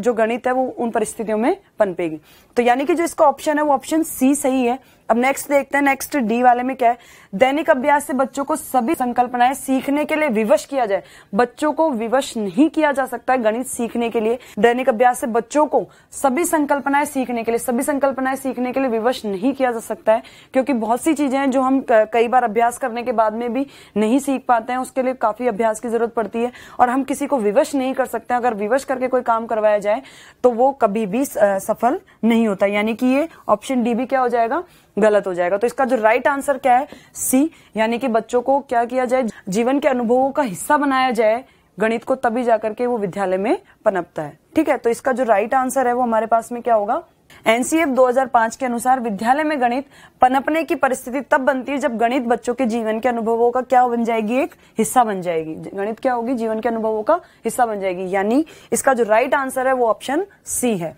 जो गणित है वो उन परिस्थितियों में पनपेगी तो यानी कि जो इसका ऑप्शन है वो ऑप्शन सी सही है अब नेक्स्ट देखते हैं नेक्स्ट डी वाले में क्या है दैनिक अभ्यास से बच्चों को सभी संकल्पनाएं सीखने के लिए विवश किया जाए बच्चों को विवश नहीं किया जा सकता है गणित सीखने के लिए दैनिक अभ्यास से बच्चों को सभी संकल्पनाएं सीखने के लिए सभी संकल्पनाएं सीखने के लिए विवश नहीं किया जा सकता है क्योंकि बहुत सी चीजें हैं जो हम कई बार अभ्यास करने के बाद में भी नहीं सीख पाते हैं उसके लिए काफी अभ्यास की जरूरत पड़ती है और हम किसी को विवश नहीं कर सकते अगर विवश करके कोई काम करवाया जाए तो वो कभी भी सफल नहीं होता यानी कि ये ऑप्शन डी भी क्या हो जाएगा गलत हो जाएगा तो इसका जो राइट आंसर क्या है सी यानी कि बच्चों को क्या किया जाए जीवन के अनुभवों का हिस्सा बनाया जाए गणित को तभी जाकर के वो विद्यालय में पनपता है ठीक है तो इसका जो राइट आंसर है वो हमारे पास में क्या होगा एनसीएफ 2005 के अनुसार विद्यालय में गणित पनपने की परिस्थिति तब बनती है जब गणित बच्चों के जीवन के अनुभवों का क्या बन जाएगी एक हिस्सा बन जाएगी गणित क्या होगी जीवन के अनुभवों का हिस्सा बन जाएगी यानी इसका जो राइट आंसर है वो ऑप्शन सी है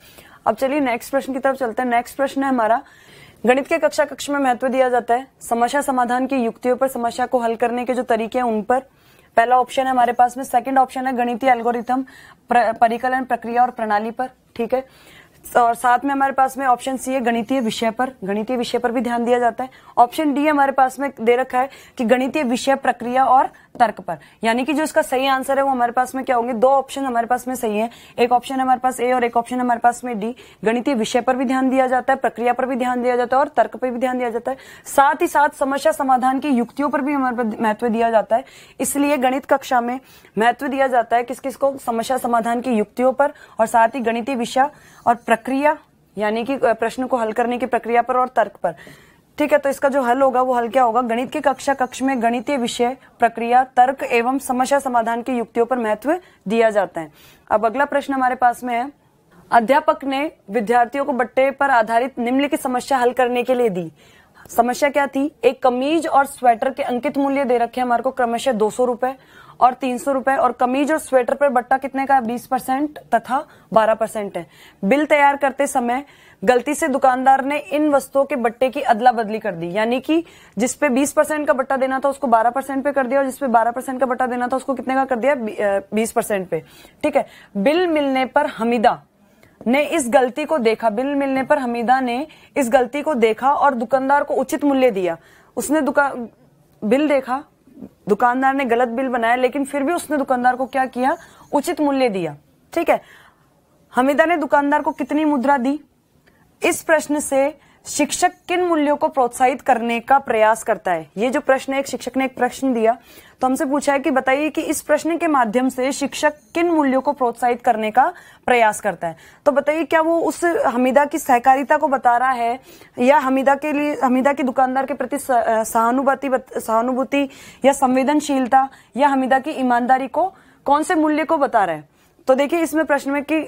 अब चलिए नेक्स्ट प्रश्न की तरफ चलते हैं नेक्स्ट प्रश्न है हमारा गणित के कक्षा कक्ष में महत्व दिया जाता है समस्या समाधान की युक्तियों पर समस्या को हल करने के जो तरीके हैं उन पर पहला ऑप्शन है हमारे पास में सेकंड ऑप्शन है गणितीय एल्गोरिथम परिकलन प्रक्रिया और प्रणाली पर ठीक है और साथ में हमारे पास में ऑप्शन सी है गणितीय विषय पर गणितीय विषय पर भी ध्यान दिया जाता है ऑप्शन डी हमारे पास में दे रखा है कि गणितीय विषय प्रक्रिया और तर्क पर यानी कि जो इसका सही आंसर है वो हमारे पास में क्या होंगे दो ऑप्शन हमारे पास में सही है एक ऑप्शन हमारे पास ए और एक ऑप्शन हमारे पास में डी गणितीय विषय पर भी ध्यान दिया जाता है प्रक्रिया पर भी ध्यान दिया जाता है और तर्क पर भी ध्यान दिया जाता है साथ ही साथ समस्या समाधान की युक्तियों पर भी हमारे महत्व दिया जाता है इसलिए गणित कक्षा में महत्व दिया जाता है किस किस को समस्या समाधान की युक्तियों पर और साथ ही गणितीय विषय और प्रक्रिया यानी कि प्रश्न को हल करने की प्रक्रिया पर और तर्क पर ठीक है तो इसका जो हल होगा वो हल क्या होगा गणित की कक्षा कक्ष में गणितीय विषय प्रक्रिया तर्क एवं समस्या समाधान की युक्तियों पर महत्व दिया जाता है अब अगला प्रश्न हमारे पास में है अध्यापक ने विद्यार्थियों को बट्टे पर आधारित निम्नलिखित समस्या हल करने के लिए दी समस्या क्या थी एक कमीज और स्वेटर के अंकित मूल्य दे रखे हमारे को क्रमशः दो सौ रूपये और तीन सौ रूपये और कमीज और स्वेटर पर बट्टा कितने का बीस परसेंट तथा बारह परसेंट है बिल तैयार करते समय गलती से दुकानदार ने इन वस्तुओं के बट्टे की अदला बदली कर दी यानी कि जिसपे बीस परसेंट का बट्टा देना था उसको बारह परसेंट पे कर दिया और जिसपे बारह परसेंट का बट्टा देना था उसको कितने का कर दिया बीस परसेंट पे ठीक है बिल मिलने पर हमीदा ने इस गलती को देखा बिल मिलने पर हमीदा ने इस गलती को देखा और दुकानदार को उचित मूल्य दिया उसने दुकान बिल देखा दुकानदार ने गलत बिल बनाया लेकिन फिर भी उसने दुकानदार को क्या किया उचित मूल्य दिया ठीक है हमीदा ने दुकानदार को कितनी मुद्रा दी इस प्रश्न से शिक्षक किन मूल्यों को प्रोत्साहित करने का प्रयास करता है ये जो प्रश्न एक शिक्षक ने एक प्रश्न दिया तो हमसे पूछा है कि बताइए कि इस प्रश्न के माध्यम से शिक्षक किन मूल्यों को प्रोत्साहित करने का प्रयास करता है तो बताइए क्या वो उस हमीदा की सहकारिता को बता रहा है या हमीदा के लिए हमीदा के दुकानदार के प्रति सहानुभूति सहानुभूति या संवेदनशीलता या हमीदा की ईमानदारी को कौन से मूल्य को बता रहा है तो देखिए इसमें प्रश्न में कि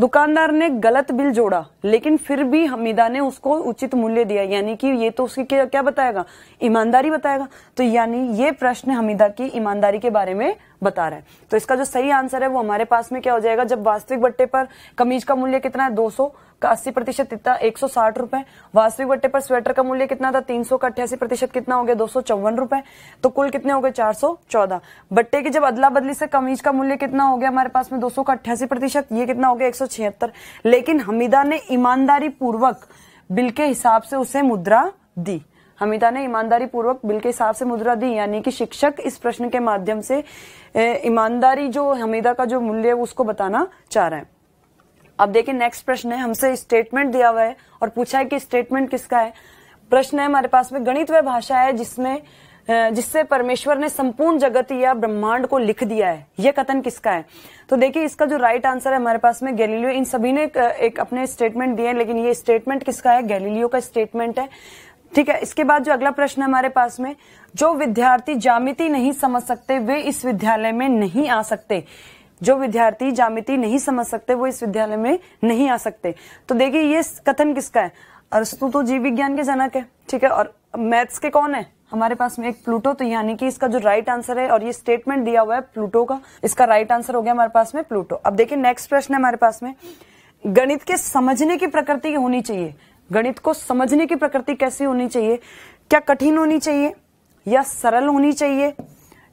दुकानदार ने गलत बिल जोड़ा लेकिन फिर भी हमीदा ने उसको उचित मूल्य दिया यानी कि ये तो उसकी क्या, क्या बताएगा ईमानदारी बताएगा तो यानी ये प्रश्न हमीदा की ईमानदारी के बारे में बता रहा है तो इसका जो सही आंसर है वो हमारे पास में क्या हो जाएगा जब वास्तविक बट्टे पर कमीज का मूल्य कितना है 200 का 80 प्रतिशत एक सौ साठ रुपए वास्तविक बट्टे पर स्वेटर का मूल्य कितना था 300 का अठासी प्रतिशत कितना हो गया दो सौ चौवन रुपए तो कुल कितने हो गए चार सौ चौदह बट्टे की जब अदला बदली से कमीज का मूल्य कितना हो गया हमारे पास में दो सौ का अठासी प्रतिशत ये कितना हो गया एक सौ छिहत्तर लेकिन हमीदा ने ईमानदारी पूर्वक बिल के हिसाब से उसे मुद्रा दी हमीदा ने ईमानदारी पूर्वक बिल के हिसाब से मुद्रा दी यानी कि शिक्षक इस प्रश्न के माध्यम से ईमानदारी जो हमीदा का जो मूल्य है उसको बताना चाह रहे हैं अब देखिए नेक्स्ट प्रश्न है हमसे स्टेटमेंट दिया हुआ है और पूछा है कि स्टेटमेंट किसका है प्रश्न है हमारे पास में गणित वह भाषा है जिसमें जिससे परमेश्वर ने संपूर्ण जगत या ब्रह्मांड को लिख दिया है यह कथन किसका है तो देखिए इसका जो राइट आंसर है हमारे पास में गैलीलियो इन सभी ने एक, एक अपने स्टेटमेंट दिए हैं लेकिन ये स्टेटमेंट किसका है गैलीलियो का स्टेटमेंट है ठीक है इसके बाद जो अगला प्रश्न है हमारे पास में जो विद्यार्थी जामिति नहीं समझ सकते वे इस विद्यालय में नहीं आ सकते जो विद्यार्थी जामिति नहीं समझ सकते वो इस विद्यालय में नहीं आ सकते तो देखिए ये कथन किसका है अरस्तु तो जीव विज्ञान के जनक है ठीक है और मैथ्स के कौन है हमारे पास में एक प्लूटो तो यानी कि इसका जो राइट आंसर है और ये स्टेटमेंट दिया हुआ है प्लूटो का इसका राइट आंसर हो गया हमारे पास में प्लूटो अब देखिए नेक्स्ट प्रश्न है हमारे पास में गणित के समझने की प्रकृति होनी चाहिए गणित को समझने की प्रकृति कैसी होनी चाहिए क्या कठिन होनी चाहिए या सरल होनी चाहिए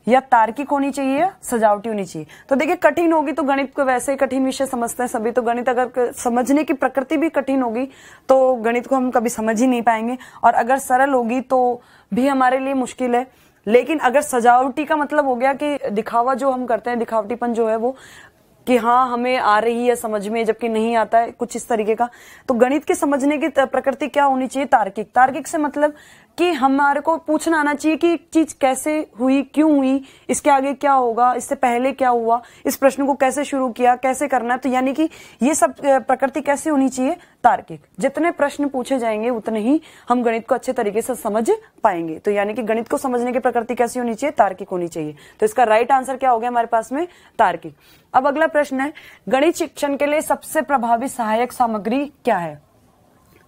या तार्किक होनी चाहिए या सजावटी होनी चाहिए तो देखिए कठिन होगी तो गणित को वैसे ही कठिन विषय समझते हैं सभी तो गणित अगर समझने की प्रकृति भी कठिन होगी तो गणित को हम कभी समझ ही नहीं पाएंगे और अगर सरल होगी तो भी हमारे लिए मुश्किल है लेकिन अगर सजावटी का मतलब हो गया कि दिखावा जो हम करते हैं दिखावटीपन जो है वो कि हाँ हमें आ रही है समझ में जबकि नहीं आता है कुछ इस तरीके का तो गणित के समझने की प्रकृति क्या होनी चाहिए तार्किक तार्किक से मतलब कि हमारे को पूछना आना चाहिए कि चीज कैसे हुई क्यों हुई इसके आगे क्या होगा इससे पहले क्या हुआ इस प्रश्न को कैसे शुरू किया कैसे करना है तो यानी कि ये सब प्रकृति कैसे होनी चाहिए तार्किक जितने प्रश्न पूछे जाएंगे उतने ही हम गणित को अच्छे तरीके से समझ पाएंगे तो यानी कि गणित को समझने की प्रकृति कैसी होनी चाहिए तार्किक होनी चाहिए तो इसका राइट आंसर क्या हो गया हमारे पास में तार्किक अब अगला प्रश्न है गणित शिक्षण के लिए सबसे प्रभावी सहायक सामग्री क्या है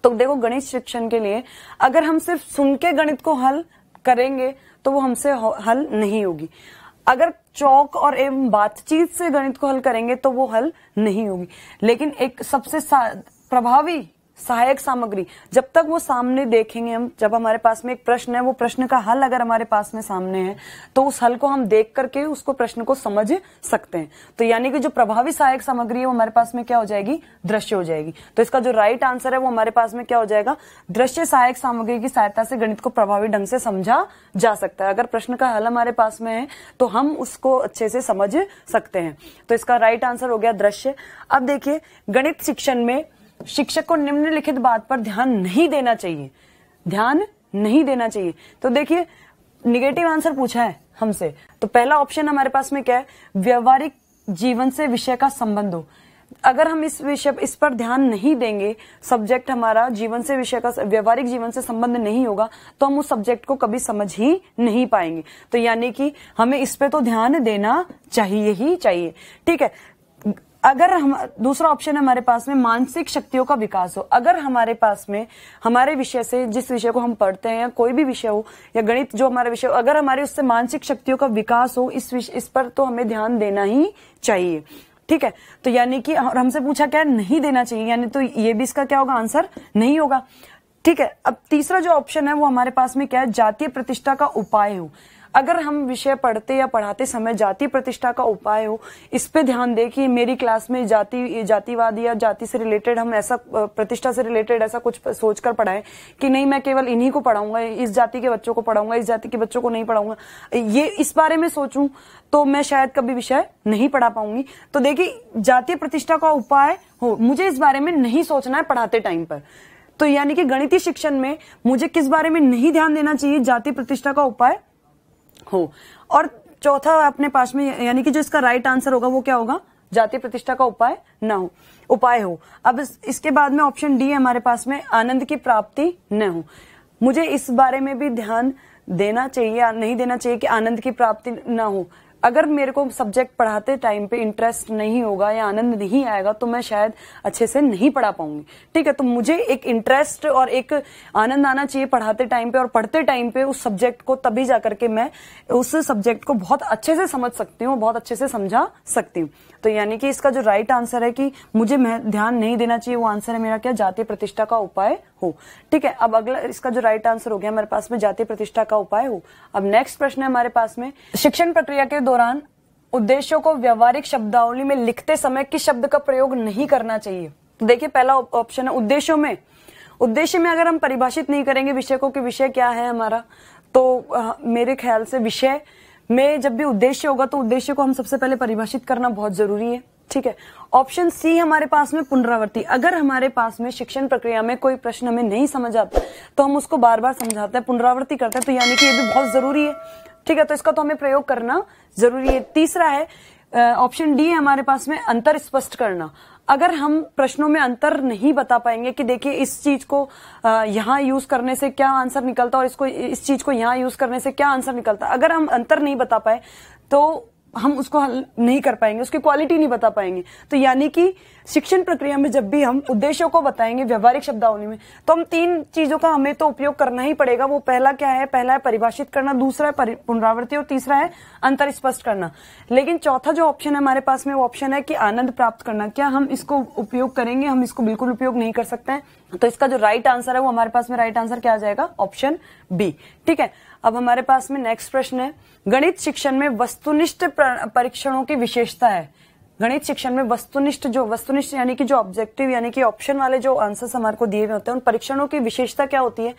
तो देखो गणित शिक्षण के लिए अगर हम सिर्फ सुन के गणित को हल करेंगे तो वो हमसे हल नहीं होगी अगर चौक और एवं बातचीत से गणित को हल करेंगे तो वो हल नहीं होगी लेकिन एक सबसे प्रभावी सहायक सामग्री जब तक वो सामने देखेंगे हम जब हमारे पास में एक प्रश्न है वो प्रश्न का हल अगर हमारे पास में सामने है तो उस हल को हम देख करके उसको प्रश्न को समझ सकते हैं तो यानी कि जो प्रभावी सहायक सामग्री है वो हमारे पास में क्या हो जाएगी दृश्य हो जाएगी तो इसका जो राइट आंसर है वो हमारे पास में क्या हो जाएगा दृश्य सहायक सामग्री की सहायता से गणित को प्रभावी ढंग से समझा जा सकता है अगर प्रश्न का हल हमारे पास में है तो हम उसको अच्छे से समझ सकते हैं तो इसका राइट आंसर हो गया दृश्य अब देखिए गणित शिक्षण में शिक्षक को निम्नलिखित बात पर ध्यान नहीं देना चाहिए ध्यान नहीं देना चाहिए तो देखिए निगेटिव आंसर पूछा है हमसे तो पहला ऑप्शन हमारे पास में क्या है व्यवहारिक जीवन से विषय का संबंध हो अगर हम इस विषय इस पर ध्यान नहीं देंगे सब्जेक्ट हमारा जीवन से विषय का व्यवहारिक जीवन से संबंध नहीं होगा तो हम उस सब्जेक्ट को कभी समझ ही नहीं पाएंगे तो यानी कि हमें इस पे तो ध्यान देना चाहिए ही चाहिए ठीक है अगर हम दूसरा ऑप्शन हमारे पास में मानसिक शक्तियों का विकास हो अगर हमारे पास में हमारे विषय से जिस विषय को हम पढ़ते हैं या कोई भी विषय हो या गणित जो हमारा विषय हो अगर हमारे उससे मानसिक शक्तियों का विकास हो इस विषय इस पर तो हमें ध्यान देना ही चाहिए ठीक है तो यानी कि हमसे पूछा क्या नहीं देना चाहिए यानी तो ये भी इसका क्या होगा आंसर नहीं होगा ठीक है अब तीसरा जो ऑप्शन है वो हमारे पास में क्या है जातीय प्रतिष्ठा का उपाय हो अगर हम विषय पढ़ते या पढ़ाते समय जाति प्रतिष्ठा का उपाय हो इस पे ध्यान दे कि मेरी क्लास में जाति जातिवाद या जाति से रिलेटेड हम ऐसा प्रतिष्ठा से रिलेटेड ऐसा कुछ सोचकर पढ़ाए कि नहीं मैं केवल इन्हीं को पढ़ाऊंगा इस जाति के बच्चों को पढ़ाऊंगा इस जाति के बच्चों को नहीं पढ़ाऊंगा ये इस बारे में सोचूं तो मैं शायद कभी विषय नहीं पढ़ा पाऊंगी तो देखिए जातीय प्रतिष्ठा का उपाय हो मुझे इस बारे में नहीं सोचना है पढ़ाते टाइम पर तो यानी कि गणितीय शिक्षण में मुझे किस बारे में नहीं ध्यान देना चाहिए जाति प्रतिष्ठा का उपाय हो और चौथा अपने पास में यानी कि जो इसका राइट आंसर होगा वो क्या होगा जाति प्रतिष्ठा का उपाय न हो उपाय हो अब इस, इसके बाद में ऑप्शन डी हमारे पास में आनंद की प्राप्ति न हो मुझे इस बारे में भी ध्यान देना चाहिए नहीं देना चाहिए कि आनंद की प्राप्ति ना हो अगर मेरे को सब्जेक्ट पढ़ाते टाइम पे इंटरेस्ट नहीं होगा या आनंद नहीं आएगा तो मैं शायद अच्छे से नहीं पढ़ा पाऊंगी ठीक है तो मुझे एक इंटरेस्ट और एक आनंद आना चाहिए पढ़ाते टाइम पे और पढ़ते टाइम पे उस सब्जेक्ट को तभी जा करके मैं उस सब्जेक्ट को बहुत अच्छे से समझ सकती हूँ बहुत अच्छे से समझा सकती हूँ तो यानी कि इसका जो राइट आंसर है कि मुझे ध्यान नहीं देना चाहिए वो आंसर है मेरा क्या जातीय प्रतिष्ठा का उपाय हो ठीक है अब अगला इसका जो राइट आंसर हो गया हमारे पास में जाति प्रतिष्ठा का उपाय हो अब नेक्स्ट प्रश्न है हमारे पास में शिक्षण प्रक्रिया के दौरान उद्देश्यों को व्यवहारिक शब्दावली में लिखते समय किस शब्द का प्रयोग नहीं करना चाहिए तो देखिए पहला ऑप्शन है उद्देश्यों में उद्देश्य में अगर हम परिभाषित नहीं करेंगे विषय को कि विषय क्या है हमारा तो आ, मेरे ख्याल से विषय में जब भी उद्देश्य होगा तो उद्देश्य को हम सबसे पहले परिभाषित करना बहुत जरूरी है ठीक है ऑप्शन सी हमारे पास में पुनरावृत्ति अगर हमारे पास में शिक्षण प्रक्रिया में कोई प्रश्न हमें नहीं समझ आता तो हम उसको बार बार समझाते हैं पुनरावृत्ति करते हैं तो यानी कि ये भी बहुत जरूरी है ठीक है तो इसका तो हमें प्रयोग करना जरूरी है तीसरा है ऑप्शन डी है हमारे पास में अंतर स्पष्ट करना अगर हम प्रश्नों में अंतर नहीं बता पाएंगे कि देखिए इस चीज को यहां यूज करने से क्या आंसर निकलता और इसको इस चीज को यहां यूज करने से क्या आंसर निकलता अगर हम अंतर नहीं बता पाए तो हम उसको हल नहीं कर पाएंगे उसकी क्वालिटी नहीं बता पाएंगे तो यानी कि शिक्षण प्रक्रिया में जब भी हम उद्देश्यों को बताएंगे व्यवहारिक शब्दावली में तो हम तीन चीजों का हमें तो उपयोग करना ही पड़ेगा वो पहला क्या है पहला है परिभाषित करना दूसरा है पुनरावृत्ति और तीसरा है अंतर स्पष्ट करना लेकिन चौथा जो ऑप्शन है हमारे पास में वो ऑप्शन है कि आनंद प्राप्त करना क्या हम इसको उपयोग करेंगे हम इसको बिल्कुल उपयोग नहीं कर सकते हैं तो इसका जो राइट आंसर है वो हमारे पास में राइट आंसर क्या आ जाएगा ऑप्शन बी ठीक है अब हमारे पास में नेक्स्ट प्रश्न है गणित शिक्षण में वस्तुनिष्ठ परीक्षणों की विशेषता है गणित शिक्षण में वस्तुनिष्ठ जो वस्तुनिष्ठ यानी कि जो ऑब्जेक्टिव यानी कि ऑप्शन वाले जो आंसर हमारे को दिए हुए होते हैं उन परीक्षणों की विशेषता क्या होती है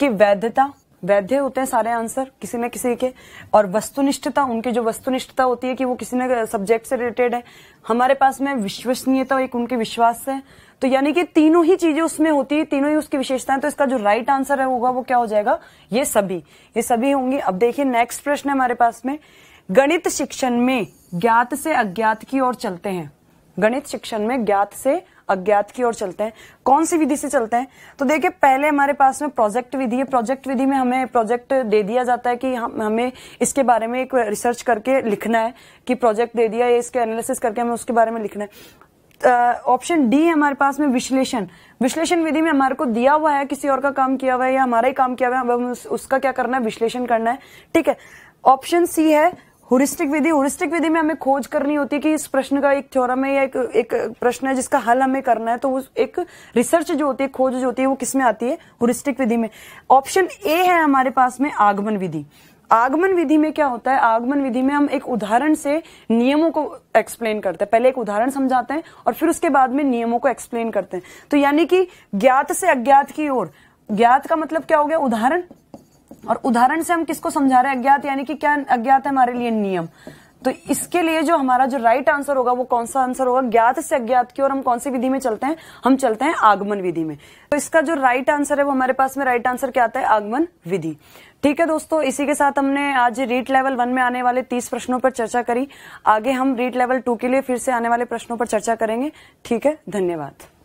कि वैधता वैध होते हैं सारे आंसर किसी न किसी के और वस्तुनिष्ठता उनकी जो वस्तुनिष्ठता होती है कि वो किसी न सब्जेक्ट से रिलेटेड है हमारे पास में विश्वसनीयता एक उनके विश्वास है तो यानी कि तीनों ही चीजें उसमें होती है तीनों ही उसकी विशेषताएं तो इसका जो राइट आंसर है होगा वो क्या हो जाएगा ये सभी ये सभी होंगी अब देखिए नेक्स्ट प्रश्न है हमारे पास में गणित शिक्षण में ज्ञात से अज्ञात की ओर चलते हैं गणित शिक्षण में ज्ञात से अज्ञात की ओर चलते हैं कौन सी विधि से चलते हैं तो देखिए पहले हमारे पास में प्रोजेक्ट विधि है प्रोजेक्ट विधि में हमें प्रोजेक्ट दे दिया जाता है कि हम हमें इसके बारे में एक रिसर्च करके लिखना है कि प्रोजेक्ट दे दिया है इसके एनालिसिस करके हमें उसके बारे में लिखना है ऑप्शन डी है हमारे पास में विश्लेषण विश्लेषण विधि में हमारे को दिया हुआ है किसी और का काम किया हुआ है या हमारा ही काम किया हुआ है उस, उसका क्या करना है विश्लेषण करना है ठीक है ऑप्शन सी है हुरिस्टिक विधि हुरिस्टिक विधि में हमें खोज करनी होती है कि इस प्रश्न का एक थ्योरम है या एक, एक प्रश्न है जिसका हल हमें करना है तो उस एक रिसर्च जो होती है खोज जो होती है वो किसमें आती है हुरिस्टिक विधि में ऑप्शन ए है हमारे पास में आगमन विधि आगमन विधि में क्या होता है आगमन विधि में हम एक उदाहरण से नियमों को एक्सप्लेन करते हैं पहले एक उदाहरण समझाते हैं और फिर उसके बाद में नियमों को एक्सप्लेन करते हैं तो यानी कि ज्ञात से अज्ञात की ओर ज्ञात का मतलब क्या हो गया उदाहरण और उदाहरण से हम किसको समझा रहे हैं अज्ञात यानी कि क्या अज्ञात है हमारे लिए नियम तो इसके लिए जो हमारा जो राइट आंसर होगा वो कौन सा आंसर होगा ज्ञात से अज्ञात की और हम कौन सी विधि में चलते हैं हम चलते हैं आगमन विधि में तो इसका जो राइट आंसर है वो हमारे पास में राइट आंसर क्या आता है आगमन विधि ठीक है दोस्तों इसी के साथ हमने आज रीट लेवल वन में आने वाले तीस प्रश्नों पर चर्चा करी आगे हम रीट लेवल टू के लिए फिर से आने वाले प्रश्नों पर चर्चा करेंगे ठीक है धन्यवाद